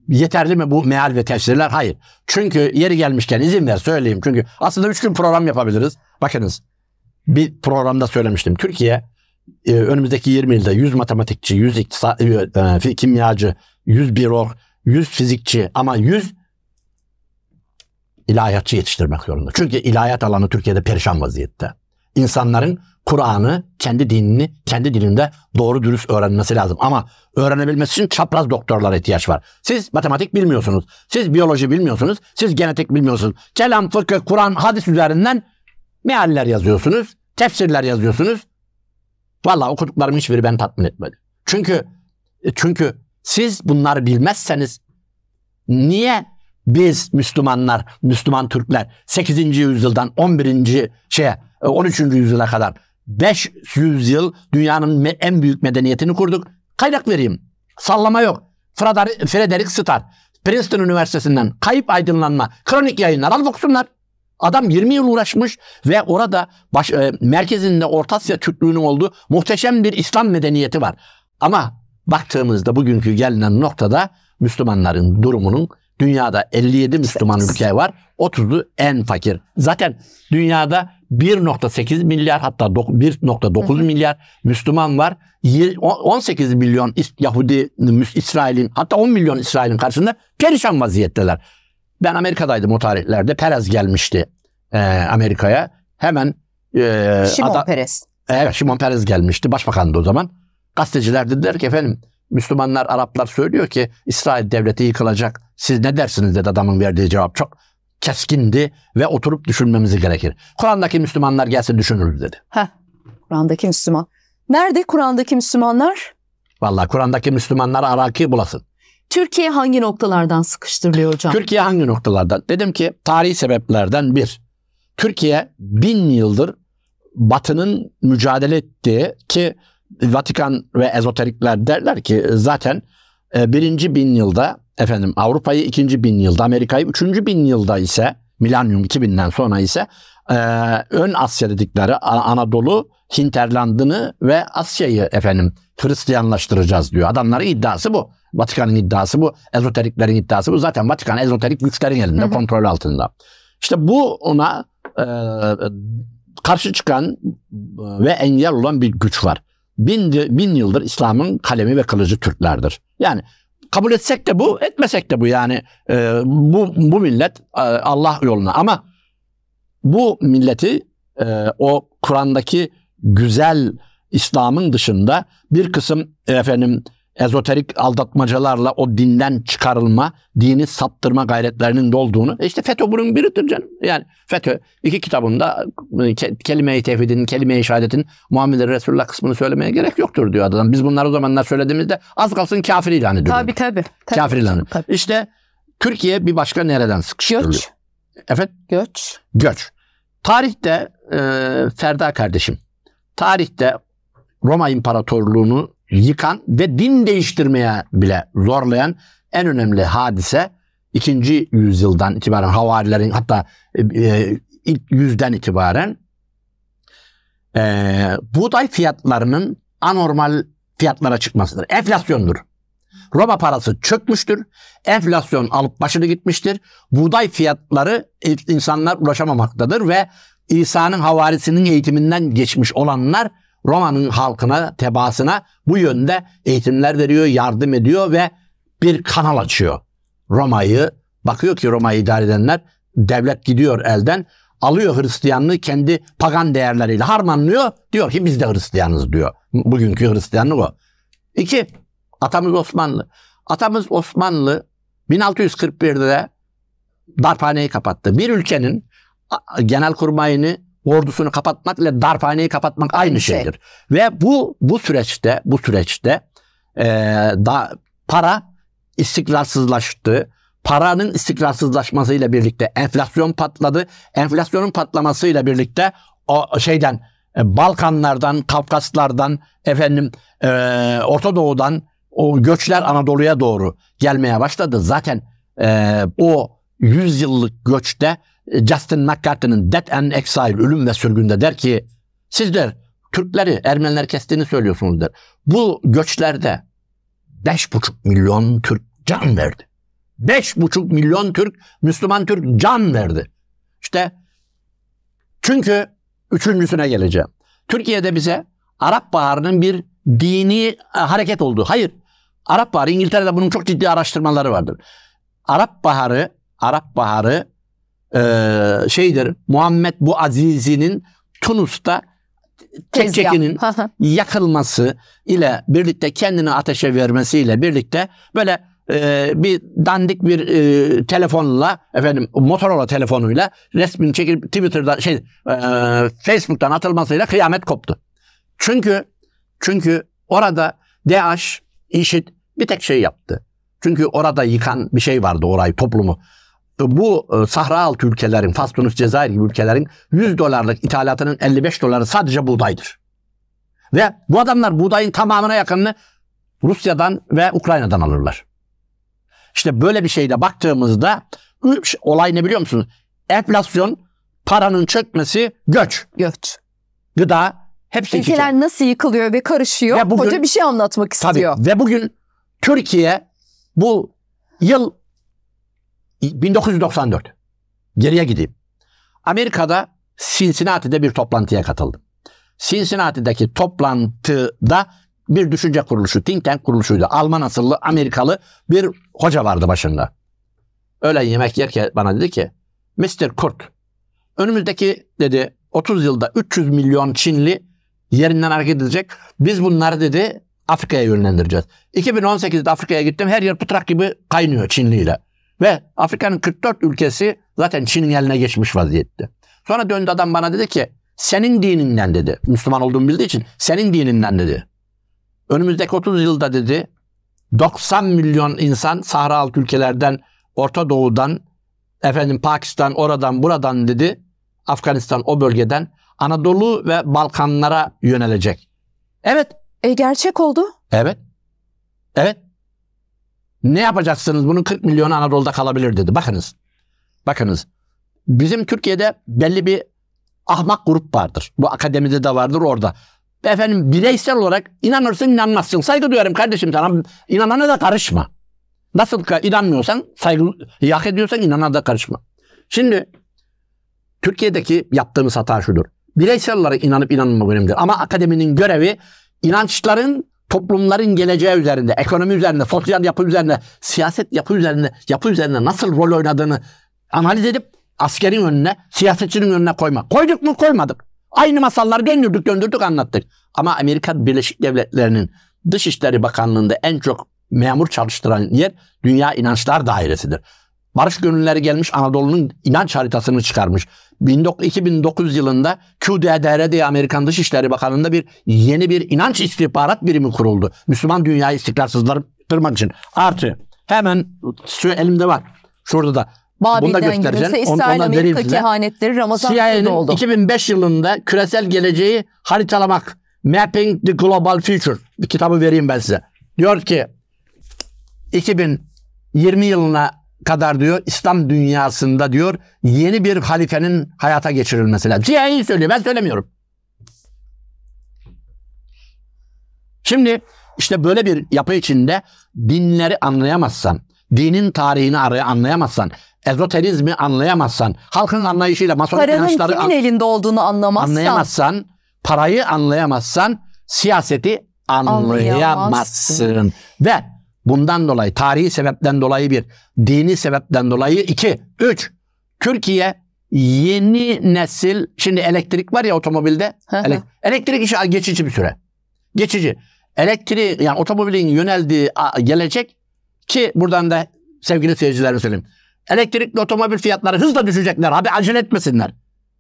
yeterli mi bu meal ve tefsirler? Hayır. Çünkü yeri gelmişken izin ver söyleyeyim. Çünkü aslında 3 gün program yapabiliriz. Bakınız bir programda söylemiştim. Türkiye ee, e, önümüzdeki 20 yılda 100 matematikçi, 100 iktisa, e, kimyacı, 100 biyolog, 100 fizikçi ama 100 ilahiyatçı yetiştirmek zorunda. Çünkü ilahiyat alanı Türkiye'de perişan vaziyette. İnsanların Kur'an'ı, kendi dinini, kendi dilinde doğru dürüst öğrenmesi lazım. Ama öğrenebilmesi için çapraz doktorlara ihtiyaç var. Siz matematik bilmiyorsunuz. Siz biyoloji bilmiyorsunuz. Siz genetik bilmiyorsunuz. Kelam, fıkıh, Kur'an, hadis üzerinden mealler yazıyorsunuz. Tefsirler yazıyorsunuz. Valla okuduklarım hiçbiri ben tatmin etmedi. Çünkü e, çünkü siz bunları bilmezseniz niye biz Müslümanlar, Müslüman Türkler 8. yüzyıldan 11. şeye 13. E, yüzyıla kadar 500 yıl dünyanın en büyük medeniyetini kurduk. Kaynak vereyim. Sallama yok. Frederick Starr, Princeton Üniversitesi'nden kayıp aydınlanma, kronik yayınlar al okusunlar. Adam 20 yıl uğraşmış ve orada baş, e, merkezinde Orta Asya Türklüğünün olduğu muhteşem bir İslam medeniyeti var. Ama baktığımızda bugünkü gelinen noktada Müslümanların durumunun dünyada 57 Müslüman ülke var. 30'u en fakir. Zaten dünyada 1.8 milyar hatta 1.9 milyar Müslüman var. 18 milyon Yahudi, İsrail'in hatta 10 milyon İsrail'in karşısında perişan vaziyetteler. Ben Amerika'daydım o tarihlerde. Perez gelmişti e, Amerika'ya. Hemen e, Şimon ada, Perez. Evet Şimon Perez gelmişti. Başbakandı o zaman. Gazeteciler dediler ki efendim Müslümanlar, Araplar söylüyor ki İsrail devleti yıkılacak. Siz ne dersiniz dedi adamın verdiği cevap çok keskindi ve oturup düşünmemiz gerekir. Kur'an'daki Müslümanlar gelsin düşünürüz dedi. Heh, Kur'an'daki Müslüman. Nerede Kur'an'daki Müslümanlar? Vallahi Kur'an'daki Müslümanlar Araki bulasın. Türkiye hangi noktalardan sıkıştırılıyor hocam? Türkiye hangi noktalardan? Dedim ki tarihi sebeplerden bir. Türkiye bin yıldır Batı'nın mücadele ettiği ki Vatikan ve ezoterikler derler ki zaten e, birinci bin yılda efendim Avrupa'yı ikinci bin yılda Amerika'yı üçüncü bin yılda ise milenyum 2000'den sonra ise e, ön Asya dedikleri Anadolu, Hinterlandını ve Asya'yı efendim Hristiyanlaştıracağız diyor. Adamların iddiası bu. Vatikan'ın iddiası bu. Ezoteriklerin iddiası bu. Zaten Vatikan ezoterik güçlerin elinde, hı hı. kontrol altında. İşte bu ona e, karşı çıkan e, ve engel olan bir güç var. Bin, bin yıldır İslam'ın kalemi ve kılıcı Türklerdir. Yani kabul etsek de bu, etmesek de bu yani e, bu, bu millet e, Allah yoluna ama bu milleti e, o Kur'an'daki güzel İslam'ın dışında bir kısım efendim ezoterik aldatmacalarla o dinden çıkarılma, dini saptırma gayretlerinin de olduğunu. E işte FETÖ bunun biridir canım. Yani FETÖ iki kitabında e, kelime-i tevhidin, kelime-i şehadetin muamele Resulullah kısmını söylemeye gerek yoktur diyor adam. Biz bunları o zamanlar söylediğimizde az kalsın kafir ilan ediyoruz. Tabii tabii. tabii. Kafir ilanı. Tabii. İşte Türkiye bir başka nereden sıkıştırılıyor? Göç. Efendim? Göç. Göç. Tarihte e, Ferda kardeşim, tarihte Roma İmparatorluğunu yıkan ve din değiştirmeye bile zorlayan en önemli hadise ikinci yüzyıldan itibaren havarilerin hatta e, e, ilk yüzden itibaren e, buğday fiyatlarının anormal fiyatlara çıkmasıdır. Enflasyondur. Roma parası çökmüştür. Enflasyon alıp başını gitmiştir. Buğday fiyatları insanlar ulaşamamaktadır ve İsa'nın havarisinin eğitiminden geçmiş olanlar Roma'nın halkına, tebaasına bu yönde eğitimler veriyor, yardım ediyor ve bir kanal açıyor. Roma'yı bakıyor ki Roma'yı idare edenler devlet gidiyor elden alıyor Hristiyanlığı kendi pagan değerleriyle harmanlıyor. Diyor ki biz de Hristiyanız diyor. Bugünkü Hristiyanlık o. İki, atamız Osmanlı. Atamız Osmanlı 1641'de darphaneyi kapattı. Bir ülkenin genel kurmayını ordusunu kapatmak ile darphaneyi kapatmak aynı şey. şeydir. Ve bu bu süreçte bu süreçte e, da para istikrarsızlaştı. Paranın istikrarsızlaşmasıyla birlikte enflasyon patladı. Enflasyonun patlamasıyla birlikte o şeyden e, Balkanlardan, Kafkaslardan, efendim e, Orta Doğu'dan o göçler Anadolu'ya doğru gelmeye başladı. Zaten e, o 100 yıllık göçte Justin McCarthy'nin Death and Exile, Ölüm ve Sürgün'de der ki sizler Türkleri, Ermeniler kestiğini söylüyorsunuz der. Bu göçlerde 5,5 milyon Türk can verdi. 5,5 milyon Türk, Müslüman Türk can verdi. İşte çünkü üçüncüsüne geleceğim. Türkiye'de bize Arap Baharı'nın bir dini e, hareket olduğu. Hayır. Arap Baharı İngiltere'de bunun çok ciddi araştırmaları vardır. Arap Baharı Arap Baharı e, ee, şeydir Muhammed bu Azizi'nin Tunus'ta tekkenin yakılması ile birlikte kendini ateşe vermesiyle birlikte böyle e, bir dandik bir e, telefonla efendim Motorola telefonuyla resmin çekilip Twitter'dan şey e, Facebook'tan atılmasıyla kıyamet koptu. Çünkü çünkü orada DAEŞ, işit bir tek şey yaptı. Çünkü orada yıkan bir şey vardı orayı toplumu bu e, sahra altı ülkelerin, Fas, Tunus, Cezayir gibi ülkelerin 100 dolarlık ithalatının 55 doları sadece buğdaydır. Ve bu adamlar buğdayın tamamına yakınını Rusya'dan ve Ukrayna'dan alırlar. İşte böyle bir şeyde baktığımızda olay ne biliyor musunuz? Enflasyon, paranın çökmesi, göç. Göç. Gıda, hepsi Ülkeler nasıl yıkılıyor ve karışıyor? Ve bugün, Hoca bir şey anlatmak istiyor. Tabii. Ve bugün Türkiye bu yıl 1994. Geriye gideyim. Amerika'da Cincinnati'de bir toplantıya katıldım. Cincinnati'deki toplantıda bir düşünce kuruluşu, think tank kuruluşuydu. Alman asıllı, Amerikalı bir hoca vardı başında. Öğlen yemek yerken bana dedi ki, Mr. Kurt, önümüzdeki dedi 30 yılda 300 milyon Çinli yerinden hareket edecek. Biz bunları dedi Afrika'ya yönlendireceğiz. 2018'de Afrika'ya gittim. Her yer pıtrak gibi kaynıyor Çinliyle. Ve Afrika'nın 44 ülkesi zaten Çin'in eline geçmiş vaziyette. Sonra döndü adam bana dedi ki senin dininden dedi. Müslüman olduğumu bildiği için senin dininden dedi. Önümüzdeki 30 yılda dedi 90 milyon insan Sahra altı ülkelerden, Orta Doğu'dan, efendim Pakistan oradan buradan dedi, Afganistan o bölgeden Anadolu ve Balkanlara yönelecek. Evet. E, gerçek oldu. Evet. Evet. Ne yapacaksınız? Bunun 40 milyonu Anadolu'da kalabilir dedi. Bakınız. Bakınız. Bizim Türkiye'de belli bir ahmak grup vardır. Bu akademide de vardır orada. Efendim bireysel olarak inanırsın inanmazsın. Saygı duyarım kardeşim sana. İnanana da karışma. Nasıl inanmıyorsan saygı hak ediyorsan inanana da karışma. Şimdi Türkiye'deki yaptığımız hata şudur. Bireysel olarak inanıp inanmamak önemlidir. Ama akademinin görevi inançların toplumların geleceği üzerinde, ekonomi üzerinde, sosyal yapı üzerinde, siyaset yapı üzerinde, yapı üzerinde nasıl rol oynadığını analiz edip askerin önüne, siyasetçinin önüne koymak. Koyduk mu koymadık. Aynı masalları döndürdük döndürdük anlattık. Ama Amerika Birleşik Devletleri'nin Dışişleri Bakanlığı'nda en çok memur çalıştıran yer Dünya İnançlar Dairesi'dir. Barış gönülleri gelmiş Anadolu'nun inanç haritasını çıkarmış. 2009 yılında QDDR diye Amerikan Dışişleri Bakanlığı'nda bir yeni bir inanç istihbarat birimi kuruldu. Müslüman dünyayı istikrarsızlaştırmak için. Artı hemen şu elimde var. Şurada da Babil'den Bunu da göstereceğim. Girilse, İsrail Ondan Amerika kehanetleri Ramazan oldu. 2005 yılında küresel geleceği haritalamak. Mapping the Global Future. Bir kitabı vereyim ben size. Diyor ki 2020 yılına kadar diyor İslam dünyasında diyor yeni bir halifenin hayata geçirilmesi lazım. CIA söylüyor ben söylemiyorum. Şimdi işte böyle bir yapı içinde dinleri anlayamazsan, dinin tarihini araya anlayamazsan, ezoterizmi anlayamazsan, halkın anlayışıyla masonik inançları kimin an- elinde olduğunu anlamazsan, anlayamazsan, parayı anlayamazsan siyaseti anlayamazsın. anlayamazsın. Ve Bundan dolayı tarihi sebepten dolayı bir, dini sebepten dolayı iki, üç. Türkiye yeni nesil, şimdi elektrik var ya otomobilde. elektrik, işi geçici bir süre. Geçici. Elektriği yani otomobilin yöneldiği gelecek ki buradan da sevgili seyircilerime söyleyeyim. Elektrikli otomobil fiyatları hızla düşecekler. Abi acele etmesinler.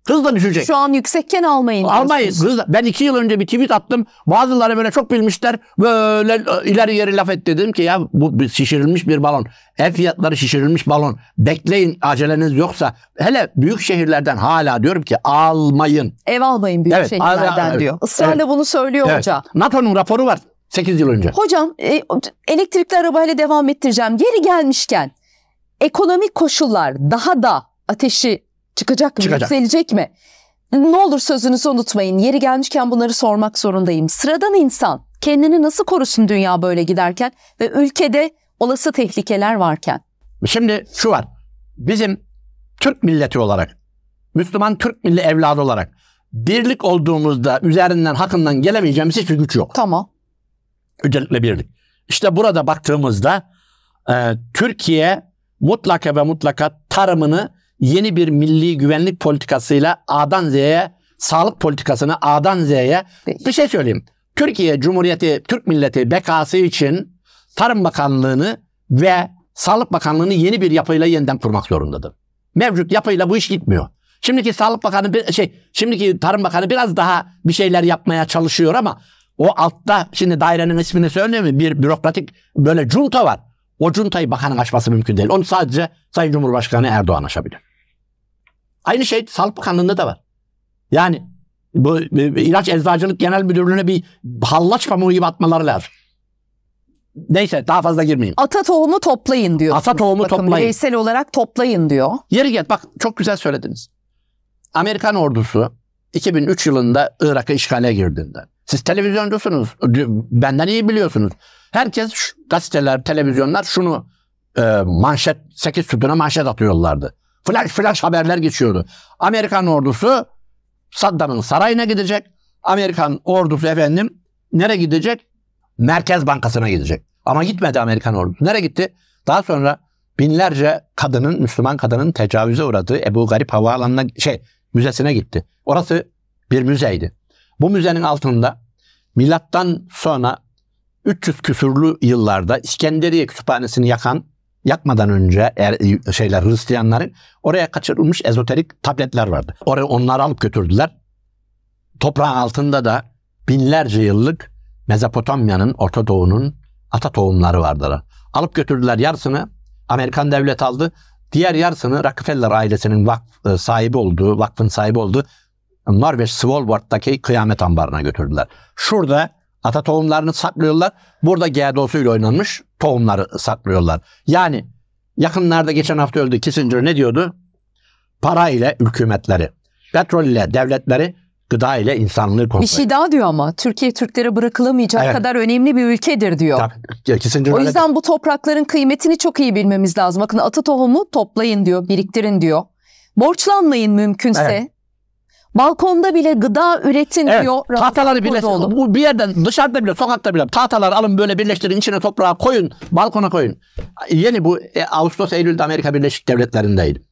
Hızla düşecek. Şu an yüksekken almayın diyorsunuz. Almayın. Hızla. Ben iki yıl önce bir tweet attım. Bazıları böyle çok bilmişler. Böyle e, ileri geri laf et dedim ki ya bu şişirilmiş bir balon. Ev fiyatları şişirilmiş balon. Bekleyin aceleniz yoksa. Hele büyük şehirlerden hala diyorum ki almayın. Ev almayın büyük evet, şehirlerden diyor. Israrla evet, bunu söylüyor evet. hoca. NATO'nun raporu var 8 yıl önce. Hocam e, elektrikli arabayla devam ettireceğim. Yeri gelmişken ekonomik koşullar daha da ateşi Çıkacak mı? Çıkacak. Yükselecek mi? Ne olur sözünüzü unutmayın. Yeri gelmişken bunları sormak zorundayım. Sıradan insan kendini nasıl korusun dünya böyle giderken ve ülkede olası tehlikeler varken? Şimdi şu var. Bizim Türk milleti olarak, Müslüman Türk milli evladı olarak birlik olduğumuzda üzerinden hakkından gelemeyeceğimiz hiçbir güç yok. Tamam. Öncelikle birlik. İşte burada baktığımızda e, Türkiye mutlaka ve mutlaka tarımını yeni bir milli güvenlik politikasıyla A'dan Z'ye sağlık politikasını A'dan Z'ye bir şey söyleyeyim. Türkiye Cumhuriyeti, Türk milleti bekası için Tarım Bakanlığı'nı ve Sağlık Bakanlığı'nı yeni bir yapıyla yeniden kurmak zorundadır. Mevcut yapıyla bu iş gitmiyor. Şimdiki Sağlık Bakanı bir şey, şimdiki Tarım Bakanı biraz daha bir şeyler yapmaya çalışıyor ama o altta şimdi dairenin ismini söylemiyor bir bürokratik böyle junta var. O junta'yı bakanın aşması mümkün değil. Onu sadece Sayın Cumhurbaşkanı Erdoğan aşabilir. Aynı şey Sağlık Bakanlığı'nda da var. Yani bu e, ilaç eczacılık genel müdürlüğüne bir hallaç pamuğu gibi atmaları lazım. Neyse daha fazla girmeyeyim. Ata tohumu toplayın diyor. Ata tohumu Bakın, toplayın. Bireysel olarak toplayın diyor. Yeri gel bak çok güzel söylediniz. Amerikan ordusu 2003 yılında Irak'a işgale girdiğinde. Siz televizyoncusunuz. Benden iyi biliyorsunuz. Herkes gazeteler, televizyonlar şunu e, manşet, 8 sütuna manşet atıyorlardı. Flash flash haberler geçiyordu. Amerikan ordusu Saddam'ın sarayına gidecek. Amerikan ordusu efendim nere gidecek? Merkez Bankası'na gidecek. Ama gitmedi Amerikan ordusu. Nere gitti? Daha sonra binlerce kadının, Müslüman kadının tecavüze uğradığı Ebu Garip Havaalanı'na şey müzesine gitti. Orası bir müzeydi. Bu müzenin altında milattan sonra 300 küsurlu yıllarda İskenderiye kütüphanesini yakan yakmadan önce er, şeyler Hristiyanların oraya kaçırılmış ezoterik tabletler vardı. Oraya onları alıp götürdüler. Toprağın altında da binlerce yıllık Mezopotamya'nın, Orta Doğu'nun ata tohumları vardı. Alıp götürdüler yarısını Amerikan devlet aldı. Diğer yarısını Rockefeller ailesinin vakf, e, sahibi olduğu, vakfın sahibi olduğu Norveç Svalbard'daki kıyamet ambarına götürdüler. Şurada ata tohumlarını saklıyorlar. Burada GDO'suyla oynanmış tohumları saklıyorlar. Yani yakınlarda geçen hafta öldü Kissinger ne diyordu? Para ile hükümetleri, petrol ile devletleri, gıda ile insanlığı kontrol. Bir şey daha diyor ama Türkiye Türklere bırakılamayacak evet. kadar önemli bir ülkedir diyor. Tabii, o yüzden öyle... bu toprakların kıymetini çok iyi bilmemiz lazım. Bakın atı tohumu toplayın diyor, biriktirin diyor. Borçlanmayın mümkünse. Evet. Balkonda bile gıda üretin evet, diyor. Tahtaları bile. Bu bir yerden dışarıda bile sokakta bile Tahtalar alın böyle birleştirin içine toprağa koyun. Balkona koyun. Yeni bu e, Ağustos Eylül'de Amerika Birleşik Devletleri'ndeydim.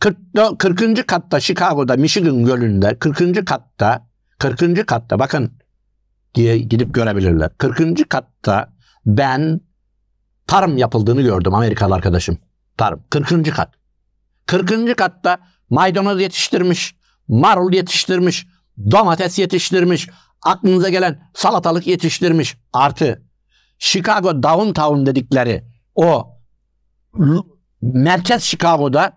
40. 40. katta Chicago'da Michigan Gölü'nde 40. katta 40. katta bakın diye gidip görebilirler. 40. katta ben tarım yapıldığını gördüm Amerikalı arkadaşım. Tarım. 40. kat. 40. katta maydanoz yetiştirmiş, marul yetiştirmiş, domates yetiştirmiş, aklınıza gelen salatalık yetiştirmiş. Artı Chicago Downtown dedikleri o merkez Chicago'da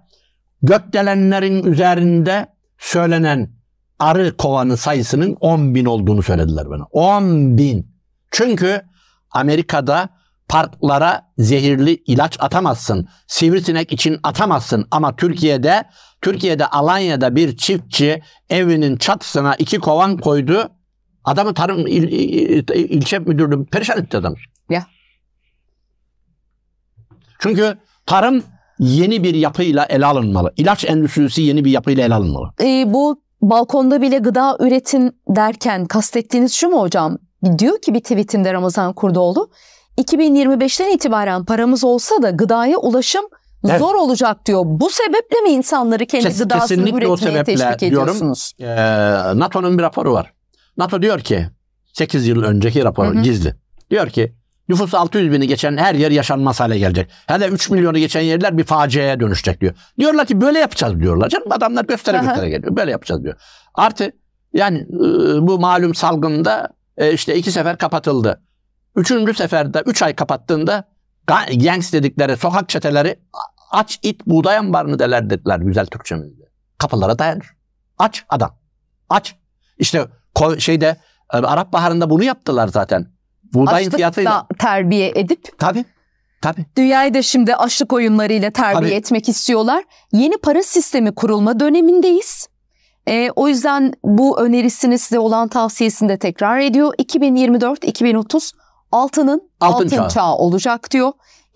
gökdelenlerin üzerinde söylenen arı kovanı sayısının 10 bin olduğunu söylediler bana. 10 bin. Çünkü Amerika'da parklara zehirli ilaç atamazsın. Sivrisinek için atamazsın ama Türkiye'de Türkiye'de Alanya'da bir çiftçi evinin çatısına iki kovan koydu. Adamı tarım il, il, il ilçe müdürlüğü perişan etti adam. Ya. Çünkü tarım yeni bir yapıyla ele alınmalı. İlaç endüstrisi yeni bir yapıyla ele alınmalı. E, bu balkonda bile gıda üretin derken kastettiğiniz şu mu hocam? Diyor ki bir tweetinde Ramazan Kurdoğlu 2025'ten itibaren paramız olsa da gıdaya ulaşım Evet. Zor olacak diyor. Bu sebeple mi insanları kendi Kes, gıdasını kesinlikle üretmeye o sebeple teşvik ediyorsunuz? Diyorum, ee, NATO'nun bir raporu var. NATO diyor ki 8 yıl önceki raporu hı hı. gizli. Diyor ki nüfus 600 bini geçen her yer yaşanmaz hale gelecek. Hele 3 milyonu geçen yerler bir faciaya dönüşecek diyor. Diyorlar ki böyle yapacağız diyorlar. Canım adamlar göstere göstere geliyor. Böyle yapacağız diyor. Artı yani ıı, bu malum salgında e, işte iki sefer kapatıldı. Üçüncü seferde üç ay kapattığında gangs dedikleri sokak çeteleri aç it buğday ambarını derler dediler güzel Türkçemizde. Kapılara dayanır. Aç adam. Aç. İşte şeyde e, Arap Baharı'nda bunu yaptılar zaten. Buğdayın Açlıkta fiyatıyla. terbiye edip. Tabii. Tabii. Dünyayı da şimdi açlık oyunlarıyla terbiye Tabii. etmek istiyorlar. Yeni para sistemi kurulma dönemindeyiz. E, o yüzden bu önerisini size olan tavsiyesini de tekrar ediyor. 2024-2030 altının altın, altın çağı. çağı olacak diyor.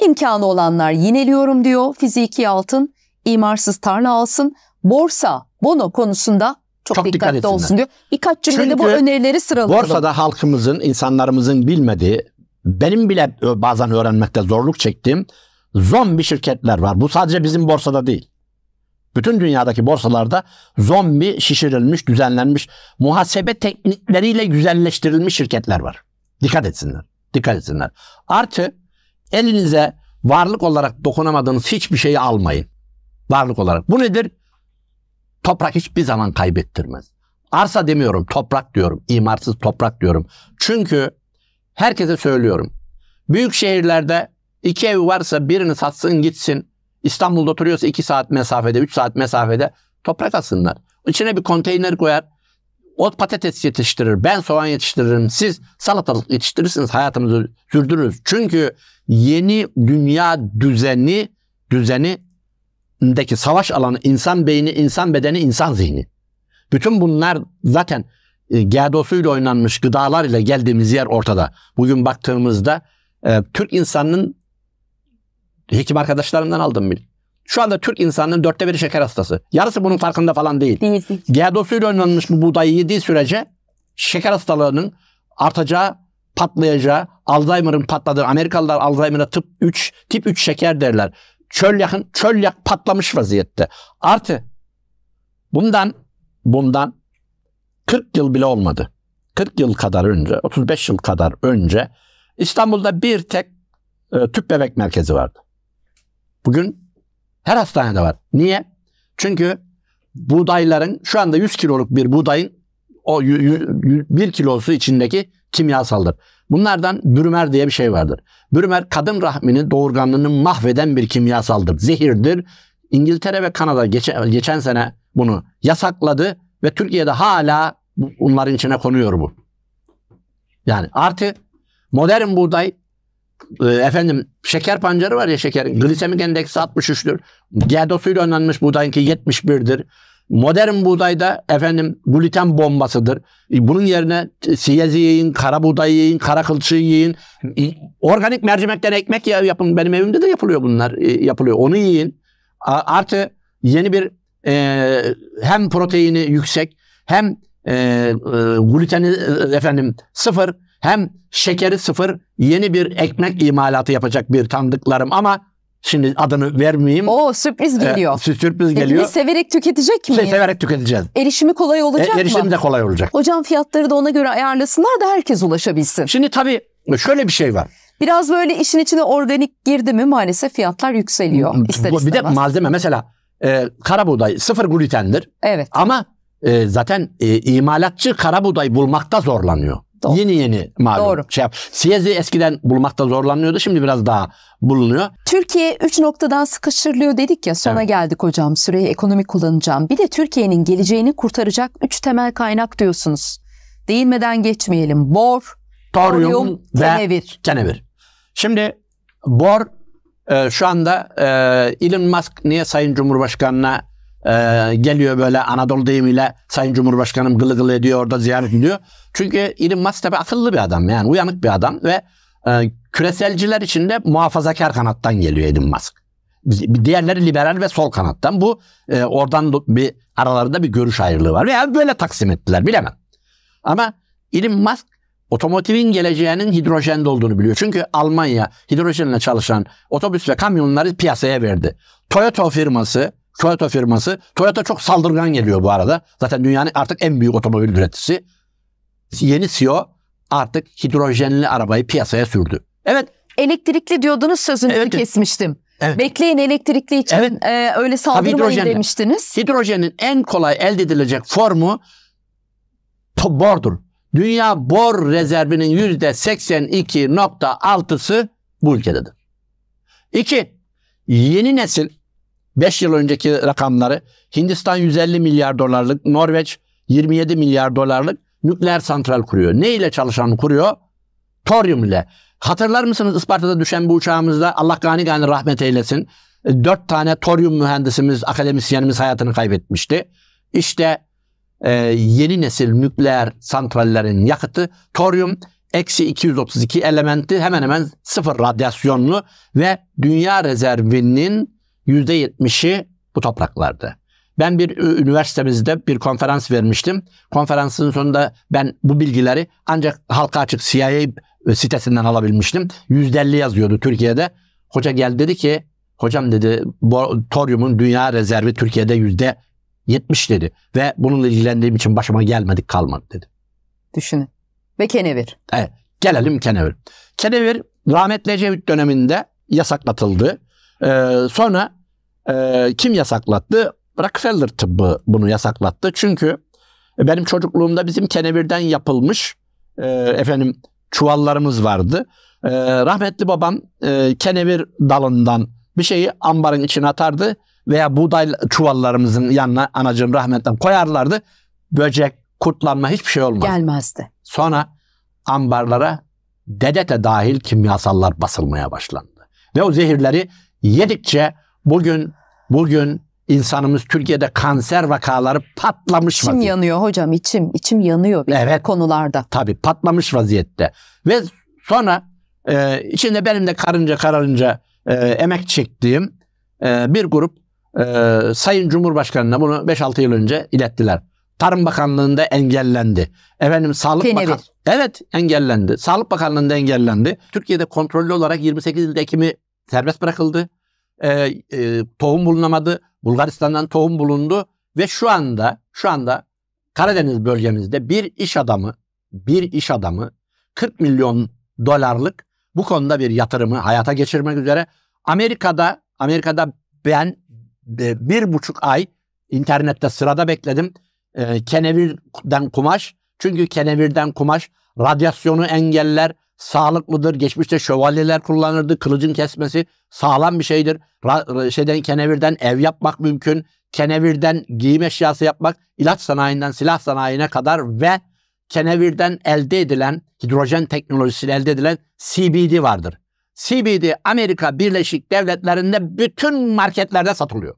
İmkanı olanlar yineliyorum diyor. Fiziki altın, imarsız tarla alsın. Borsa, bono konusunda çok, çok dikkatli dikkat olsun diyor. Birkaç cümlede bu önerileri sıralayalım. Borsada halkımızın, insanlarımızın bilmediği, benim bile bazen öğrenmekte zorluk çektiğim zombi şirketler var. Bu sadece bizim borsada değil. Bütün dünyadaki borsalarda zombi şişirilmiş, düzenlenmiş, muhasebe teknikleriyle güzelleştirilmiş şirketler var. Dikkat etsinler. Dikkat etsinler. Artı elinize varlık olarak dokunamadığınız hiçbir şeyi almayın. Varlık olarak. Bu nedir? Toprak hiçbir zaman kaybettirmez. Arsa demiyorum, toprak diyorum. İmarsız toprak diyorum. Çünkü herkese söylüyorum. Büyük şehirlerde iki ev varsa birini satsın gitsin. İstanbul'da oturuyorsa iki saat mesafede, üç saat mesafede toprak alsınlar. İçine bir konteyner koyar. O patates yetiştirir, ben soğan yetiştiririm, siz salatalık yetiştirirsiniz, hayatımızı sürdürürüz. Çünkü yeni dünya düzeni, düzenindeki savaş alanı, insan beyni, insan bedeni, insan zihni. Bütün bunlar zaten e, GDO'suyla oynanmış gıdalar ile geldiğimiz yer ortada. Bugün baktığımızda e, Türk insanının hekim arkadaşlarımdan aldım bil. Şu anda Türk insanının dörtte biri şeker hastası. Yarısı bunun farkında falan değil. Değil. değil. GDO'suyla önlenmiş bu buğdayı yediği sürece şeker hastalığının artacağı, patlayacağı, Alzheimer'ın patladığı, Amerikalılar Alzheimer'a tıp 3, tip 3 şeker derler. Çöl yakın, çöl yak patlamış vaziyette. Artı bundan, bundan 40 yıl bile olmadı. 40 yıl kadar önce, 35 yıl kadar önce İstanbul'da bir tek e, tüp bebek merkezi vardı. Bugün her hastanede var. Niye? Çünkü buğdayların şu anda 100 kiloluk bir buğdayın o 1 kilosu içindeki kimyasaldır. Bunlardan bürümer diye bir şey vardır. Bürümer kadın rahmini doğurganlığını mahveden bir kimyasaldır. Zehirdir. İngiltere ve Kanada geçen, geçen sene bunu yasakladı ve Türkiye'de hala bunların içine konuyor bu. Yani artı modern buğday e, efendim şeker pancarı var ya şekerin. Glisemik endeksi 63'tür. GDO suyla önlenmiş buğdayınki 71'dir. Modern buğdayda efendim gluten bombasıdır. E, bunun yerine siyezi yiyin, kara buğdayı yiyin, kara kılçığı yiyin. E, organik mercimekten ekmek yapın. Benim evimde de yapılıyor bunlar. Yapılıyor. Onu yiyin. Artı yeni bir e, hem proteini yüksek hem e, gluteni efendim sıfır hem şekeri sıfır yeni bir ekmek imalatı yapacak bir tanıdıklarım ama şimdi adını vermeyeyim. O sürpriz ee, geliyor. Ee, sürpriz geliyor. Peki severek tüketecek mi? Se severek tüketeceğiz. Erişimi kolay e, olacak e, erişim mı? Erişimi de kolay olacak. Hocam fiyatları da ona göre ayarlasınlar da herkes ulaşabilsin. Şimdi tabii şöyle bir şey var. Biraz böyle işin içine organik girdi mi maalesef fiyatlar yükseliyor ister istemez. Bir de malzeme mesela e, kara buğday sıfır glutendir. Evet. Ama e, zaten e, imalatçı kara buğday bulmakta zorlanıyor. Doğru. Yeni yeni malum. Doğru. Şey yap. Siyezi eskiden bulmakta zorlanıyordu. Şimdi biraz daha bulunuyor. Türkiye 3 noktadan sıkıştırılıyor dedik ya. Sona evet. geldik hocam. Süreyi ekonomik kullanacağım. Bir de Türkiye'nin geleceğini kurtaracak 3 temel kaynak diyorsunuz. Değinmeden geçmeyelim. Bor, toryum, toryum ve kenevir. kenevir. Şimdi bor e, şu anda e, Elon Musk niye Sayın Cumhurbaşkanı'na ee, geliyor böyle Anadolu deyimiyle Sayın Cumhurbaşkanım gılı gılı ediyor orada ziyaret ediyor. Çünkü Elon Musk tabi akıllı bir adam yani uyanık bir adam ve e, küreselciler içinde muhafazakar kanattan geliyor Elon Musk. Diğerleri liberal ve sol kanattan. Bu e, oradan bir aralarında bir görüş ayrılığı var. Veya böyle taksim ettiler bilemem. Ama Elon Musk otomotivin geleceğinin hidrojende olduğunu biliyor. Çünkü Almanya hidrojenle çalışan otobüs ve kamyonları piyasaya verdi. Toyota firması Toyota firması. Toyota çok saldırgan geliyor bu arada. Zaten dünyanın artık en büyük otomobil üreticisi. Yeni CEO artık hidrojenli arabayı piyasaya sürdü. Evet. Elektrikli diyordunuz sözünü evet. kesmiştim. Evet. Bekleyin elektrikli için evet. e, öyle saldırmayın demiştiniz. Hidrojenin en kolay elde edilecek formu bordur. Dünya bor rezervinin yüzde 82.6'sı bu ülkededir. İki, yeni nesil 5 yıl önceki rakamları Hindistan 150 milyar dolarlık, Norveç 27 milyar dolarlık nükleer santral kuruyor. Ne ile çalışan kuruyor? Toryum ile. Hatırlar mısınız Isparta'da düşen bu uçağımızda Allah gani gani rahmet eylesin. 4 e, tane toryum mühendisimiz, akademisyenimiz hayatını kaybetmişti. İşte e, yeni nesil nükleer santrallerin yakıtı toryum eksi 232 elementi hemen hemen sıfır radyasyonlu ve dünya rezervinin %70'i bu topraklardı. Ben bir üniversitemizde bir konferans vermiştim. Konferansın sonunda ben bu bilgileri ancak halka açık CIA sitesinden alabilmiştim. %50 yazıyordu Türkiye'de. Hoca geldi dedi ki hocam dedi toryumun dünya rezervi Türkiye'de yüzde 70 dedi. Ve bununla ilgilendiğim için başıma gelmedik kalmadı dedi. Düşünün. Ve kenevir. Evet. Gelelim kenevir. Kenevir rahmetli Ecevit döneminde yasaklatıldı. Ee, sonra e, kim yasaklattı? Rockefeller tıbbı bunu yasaklattı. Çünkü e, benim çocukluğumda bizim kenevirden yapılmış e, efendim çuvallarımız vardı. E, rahmetli babam e, kenevir dalından bir şeyi ambarın içine atardı veya buğday çuvallarımızın yanına anacığım rahmetten koyarlardı. Böcek, kurtlanma hiçbir şey olmaz. Gelmezdi. Sonra ambarlara dedete dahil kimyasallar basılmaya başlandı. Ve o zehirleri yedikçe bugün bugün insanımız Türkiye'de kanser vakaları patlamış içim vaziyette. İçim yanıyor hocam içim içim yanıyor bir evet, konularda. Tabii patlamış vaziyette ve sonra e, içinde benim de karınca kararınca e, emek çektiğim e, bir grup e, Sayın Cumhurbaşkanı'na bunu 5-6 yıl önce ilettiler. Tarım Bakanlığı'nda engellendi. Efendim Sağlık Bakanlığı Evet engellendi. Sağlık Bakanlığı'nda engellendi. Türkiye'de kontrollü olarak 28 ilde ekimi serbest bırakıldı. E, e, tohum bulunamadı. Bulgaristan'dan tohum bulundu ve şu anda şu anda Karadeniz bölgemizde bir iş adamı bir iş adamı 40 milyon dolarlık bu konuda bir yatırımı hayata geçirmek üzere Amerika'da Amerika'da ben e, bir buçuk ay internette sırada bekledim. E, kenevirden kumaş çünkü kenevirden kumaş radyasyonu engeller, sağlıklıdır. Geçmişte şövalyeler kullanırdı. Kılıcın kesmesi sağlam bir şeydir. Ra- şeyden kenevirden ev yapmak mümkün. Kenevirden giyim eşyası yapmak, ilaç sanayinden silah sanayine kadar ve kenevirden elde edilen hidrojen teknolojisiyle elde edilen CBD vardır. CBD Amerika Birleşik Devletleri'nde bütün marketlerde satılıyor.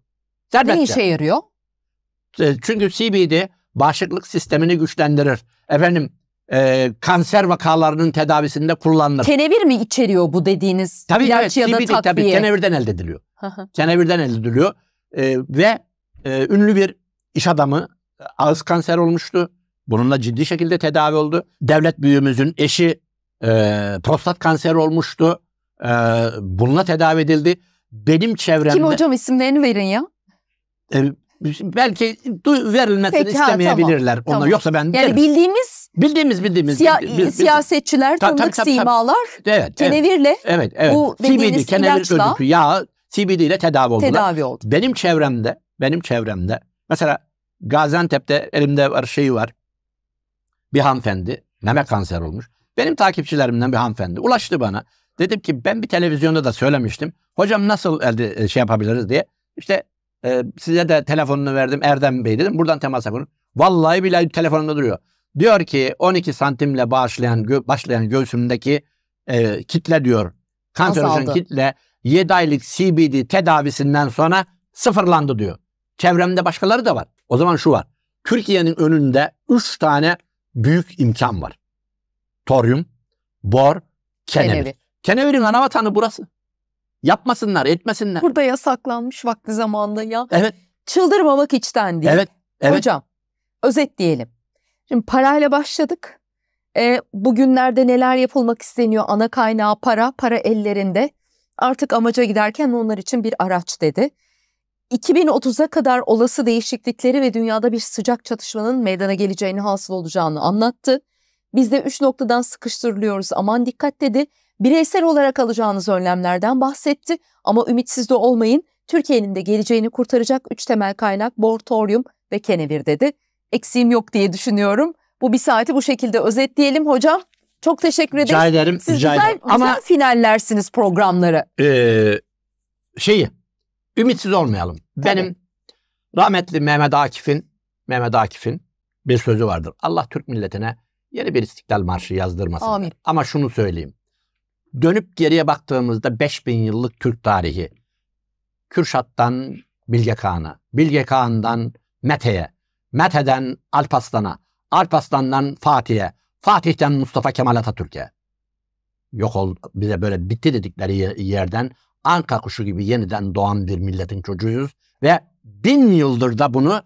Serbestçe. Ne işe yarıyor? Çünkü CBD bağışıklık sistemini güçlendirir. Efendim e, kanser vakalarının tedavisinde kullanılır. Tenevir mi içeriyor bu dediğiniz tabii, ilaç evet, ya da CBD, takviye? Tabii tenevirden elde ediliyor. tenevirden elde ediliyor e, ve e, ünlü bir iş adamı e, ağız kanser olmuştu. Bununla ciddi şekilde tedavi oldu. Devlet büyüğümüzün eşi e, prostat kanseri olmuştu. E, bununla tedavi edildi. Benim çevremde... Kim hocam isimlerini verin ya? E, belki verilmesini Peki, istemeyebilirler tamam, onlar. Yoksa ben Yani bildiğimiz bildiğimiz bildiğimiz siya, bil, siyasetçiler, ta, tanıdık tabii, simalar evet, kenevirle evet, evet. bu CBD kenevir örgütü yağı CBD ile tedavi oldular. Tedavi oldu. Benim çevremde, benim çevremde mesela Gaziantep'te elimde var şeyi var. Bir hanımefendi meme kanser olmuş. Benim takipçilerimden bir hanımefendi ulaştı bana. Dedim ki ben bir televizyonda da söylemiştim. Hocam nasıl elde e, şey yapabiliriz diye. İşte ee, size de telefonunu verdim Erdem Bey dedim. Buradan temas yapın. Vallahi bile telefonumda duruyor. Diyor ki 12 santimle başlayan gö başlayan göğsümdeki e, kitle diyor. Kanserojen kitle 7 aylık CBD tedavisinden sonra sıfırlandı diyor. Çevremde başkaları da var. O zaman şu var. Türkiye'nin önünde 3 tane büyük imkan var. Toryum, bor, kenevir. Kenevir. Kenevir'in ana vatanı burası. Yapmasınlar, etmesinler. Burada yasaklanmış vakti zamanında ya. Evet. Çıldırmamak içten değil. Evet. evet. Hocam özetleyelim. Şimdi parayla başladık. E, bugünlerde neler yapılmak isteniyor? Ana kaynağı para, para ellerinde. Artık amaca giderken onlar için bir araç dedi. 2030'a kadar olası değişiklikleri ve dünyada bir sıcak çatışmanın meydana geleceğini hasıl olacağını anlattı. Biz de 3 noktadan sıkıştırılıyoruz aman dikkat dedi bireysel olarak alacağınız önlemlerden bahsetti ama ümitsiz de olmayın. Türkiye'nin de geleceğini kurtaracak üç temel kaynak bor, toryum ve kenevir dedi. Eksiğim yok diye düşünüyorum. Bu bir saati bu şekilde özetleyelim hocam. Çok teşekkür ederim. Rica ederim. Siz rica güzel, ederim. güzel Ama, finallersiniz programları. E, şeyi, ümitsiz olmayalım. Tabii. Benim rahmetli Mehmet Akif'in, Mehmet Akif'in bir sözü vardır. Allah Türk milletine yeni bir istiklal marşı yazdırmasın. Amin. Ama şunu söyleyeyim. Dönüp geriye baktığımızda 5000 yıllık Türk tarihi. Kürşat'tan Bilge Kağan'a, Bilge Kağan'dan Mete'ye, Mete'den Alparslan'a, Alparslan'dan Fatih'e, Fatih'ten Mustafa Kemal Atatürk'e. Yok ol bize böyle bitti dedikleri yerden anka kuşu gibi yeniden doğan bir milletin çocuğuyuz ve bin yıldır da bunu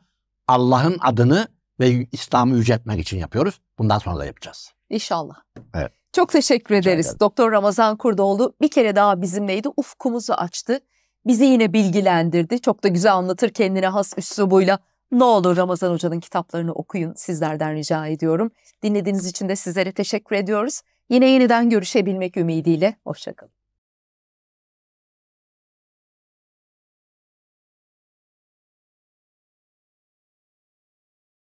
Allah'ın adını ve İslam'ı yüceltmek için yapıyoruz. Bundan sonra da yapacağız. İnşallah. Evet. Çok teşekkür ederiz. Doktor Ramazan Kurdoğlu bir kere daha bizimleydi. Ufkumuzu açtı. Bizi yine bilgilendirdi. Çok da güzel anlatır kendine has üslubuyla. Ne olur Ramazan Hoca'nın kitaplarını okuyun sizlerden rica ediyorum. Dinlediğiniz için de sizlere teşekkür ediyoruz. Yine yeniden görüşebilmek ümidiyle. Hoşçakalın.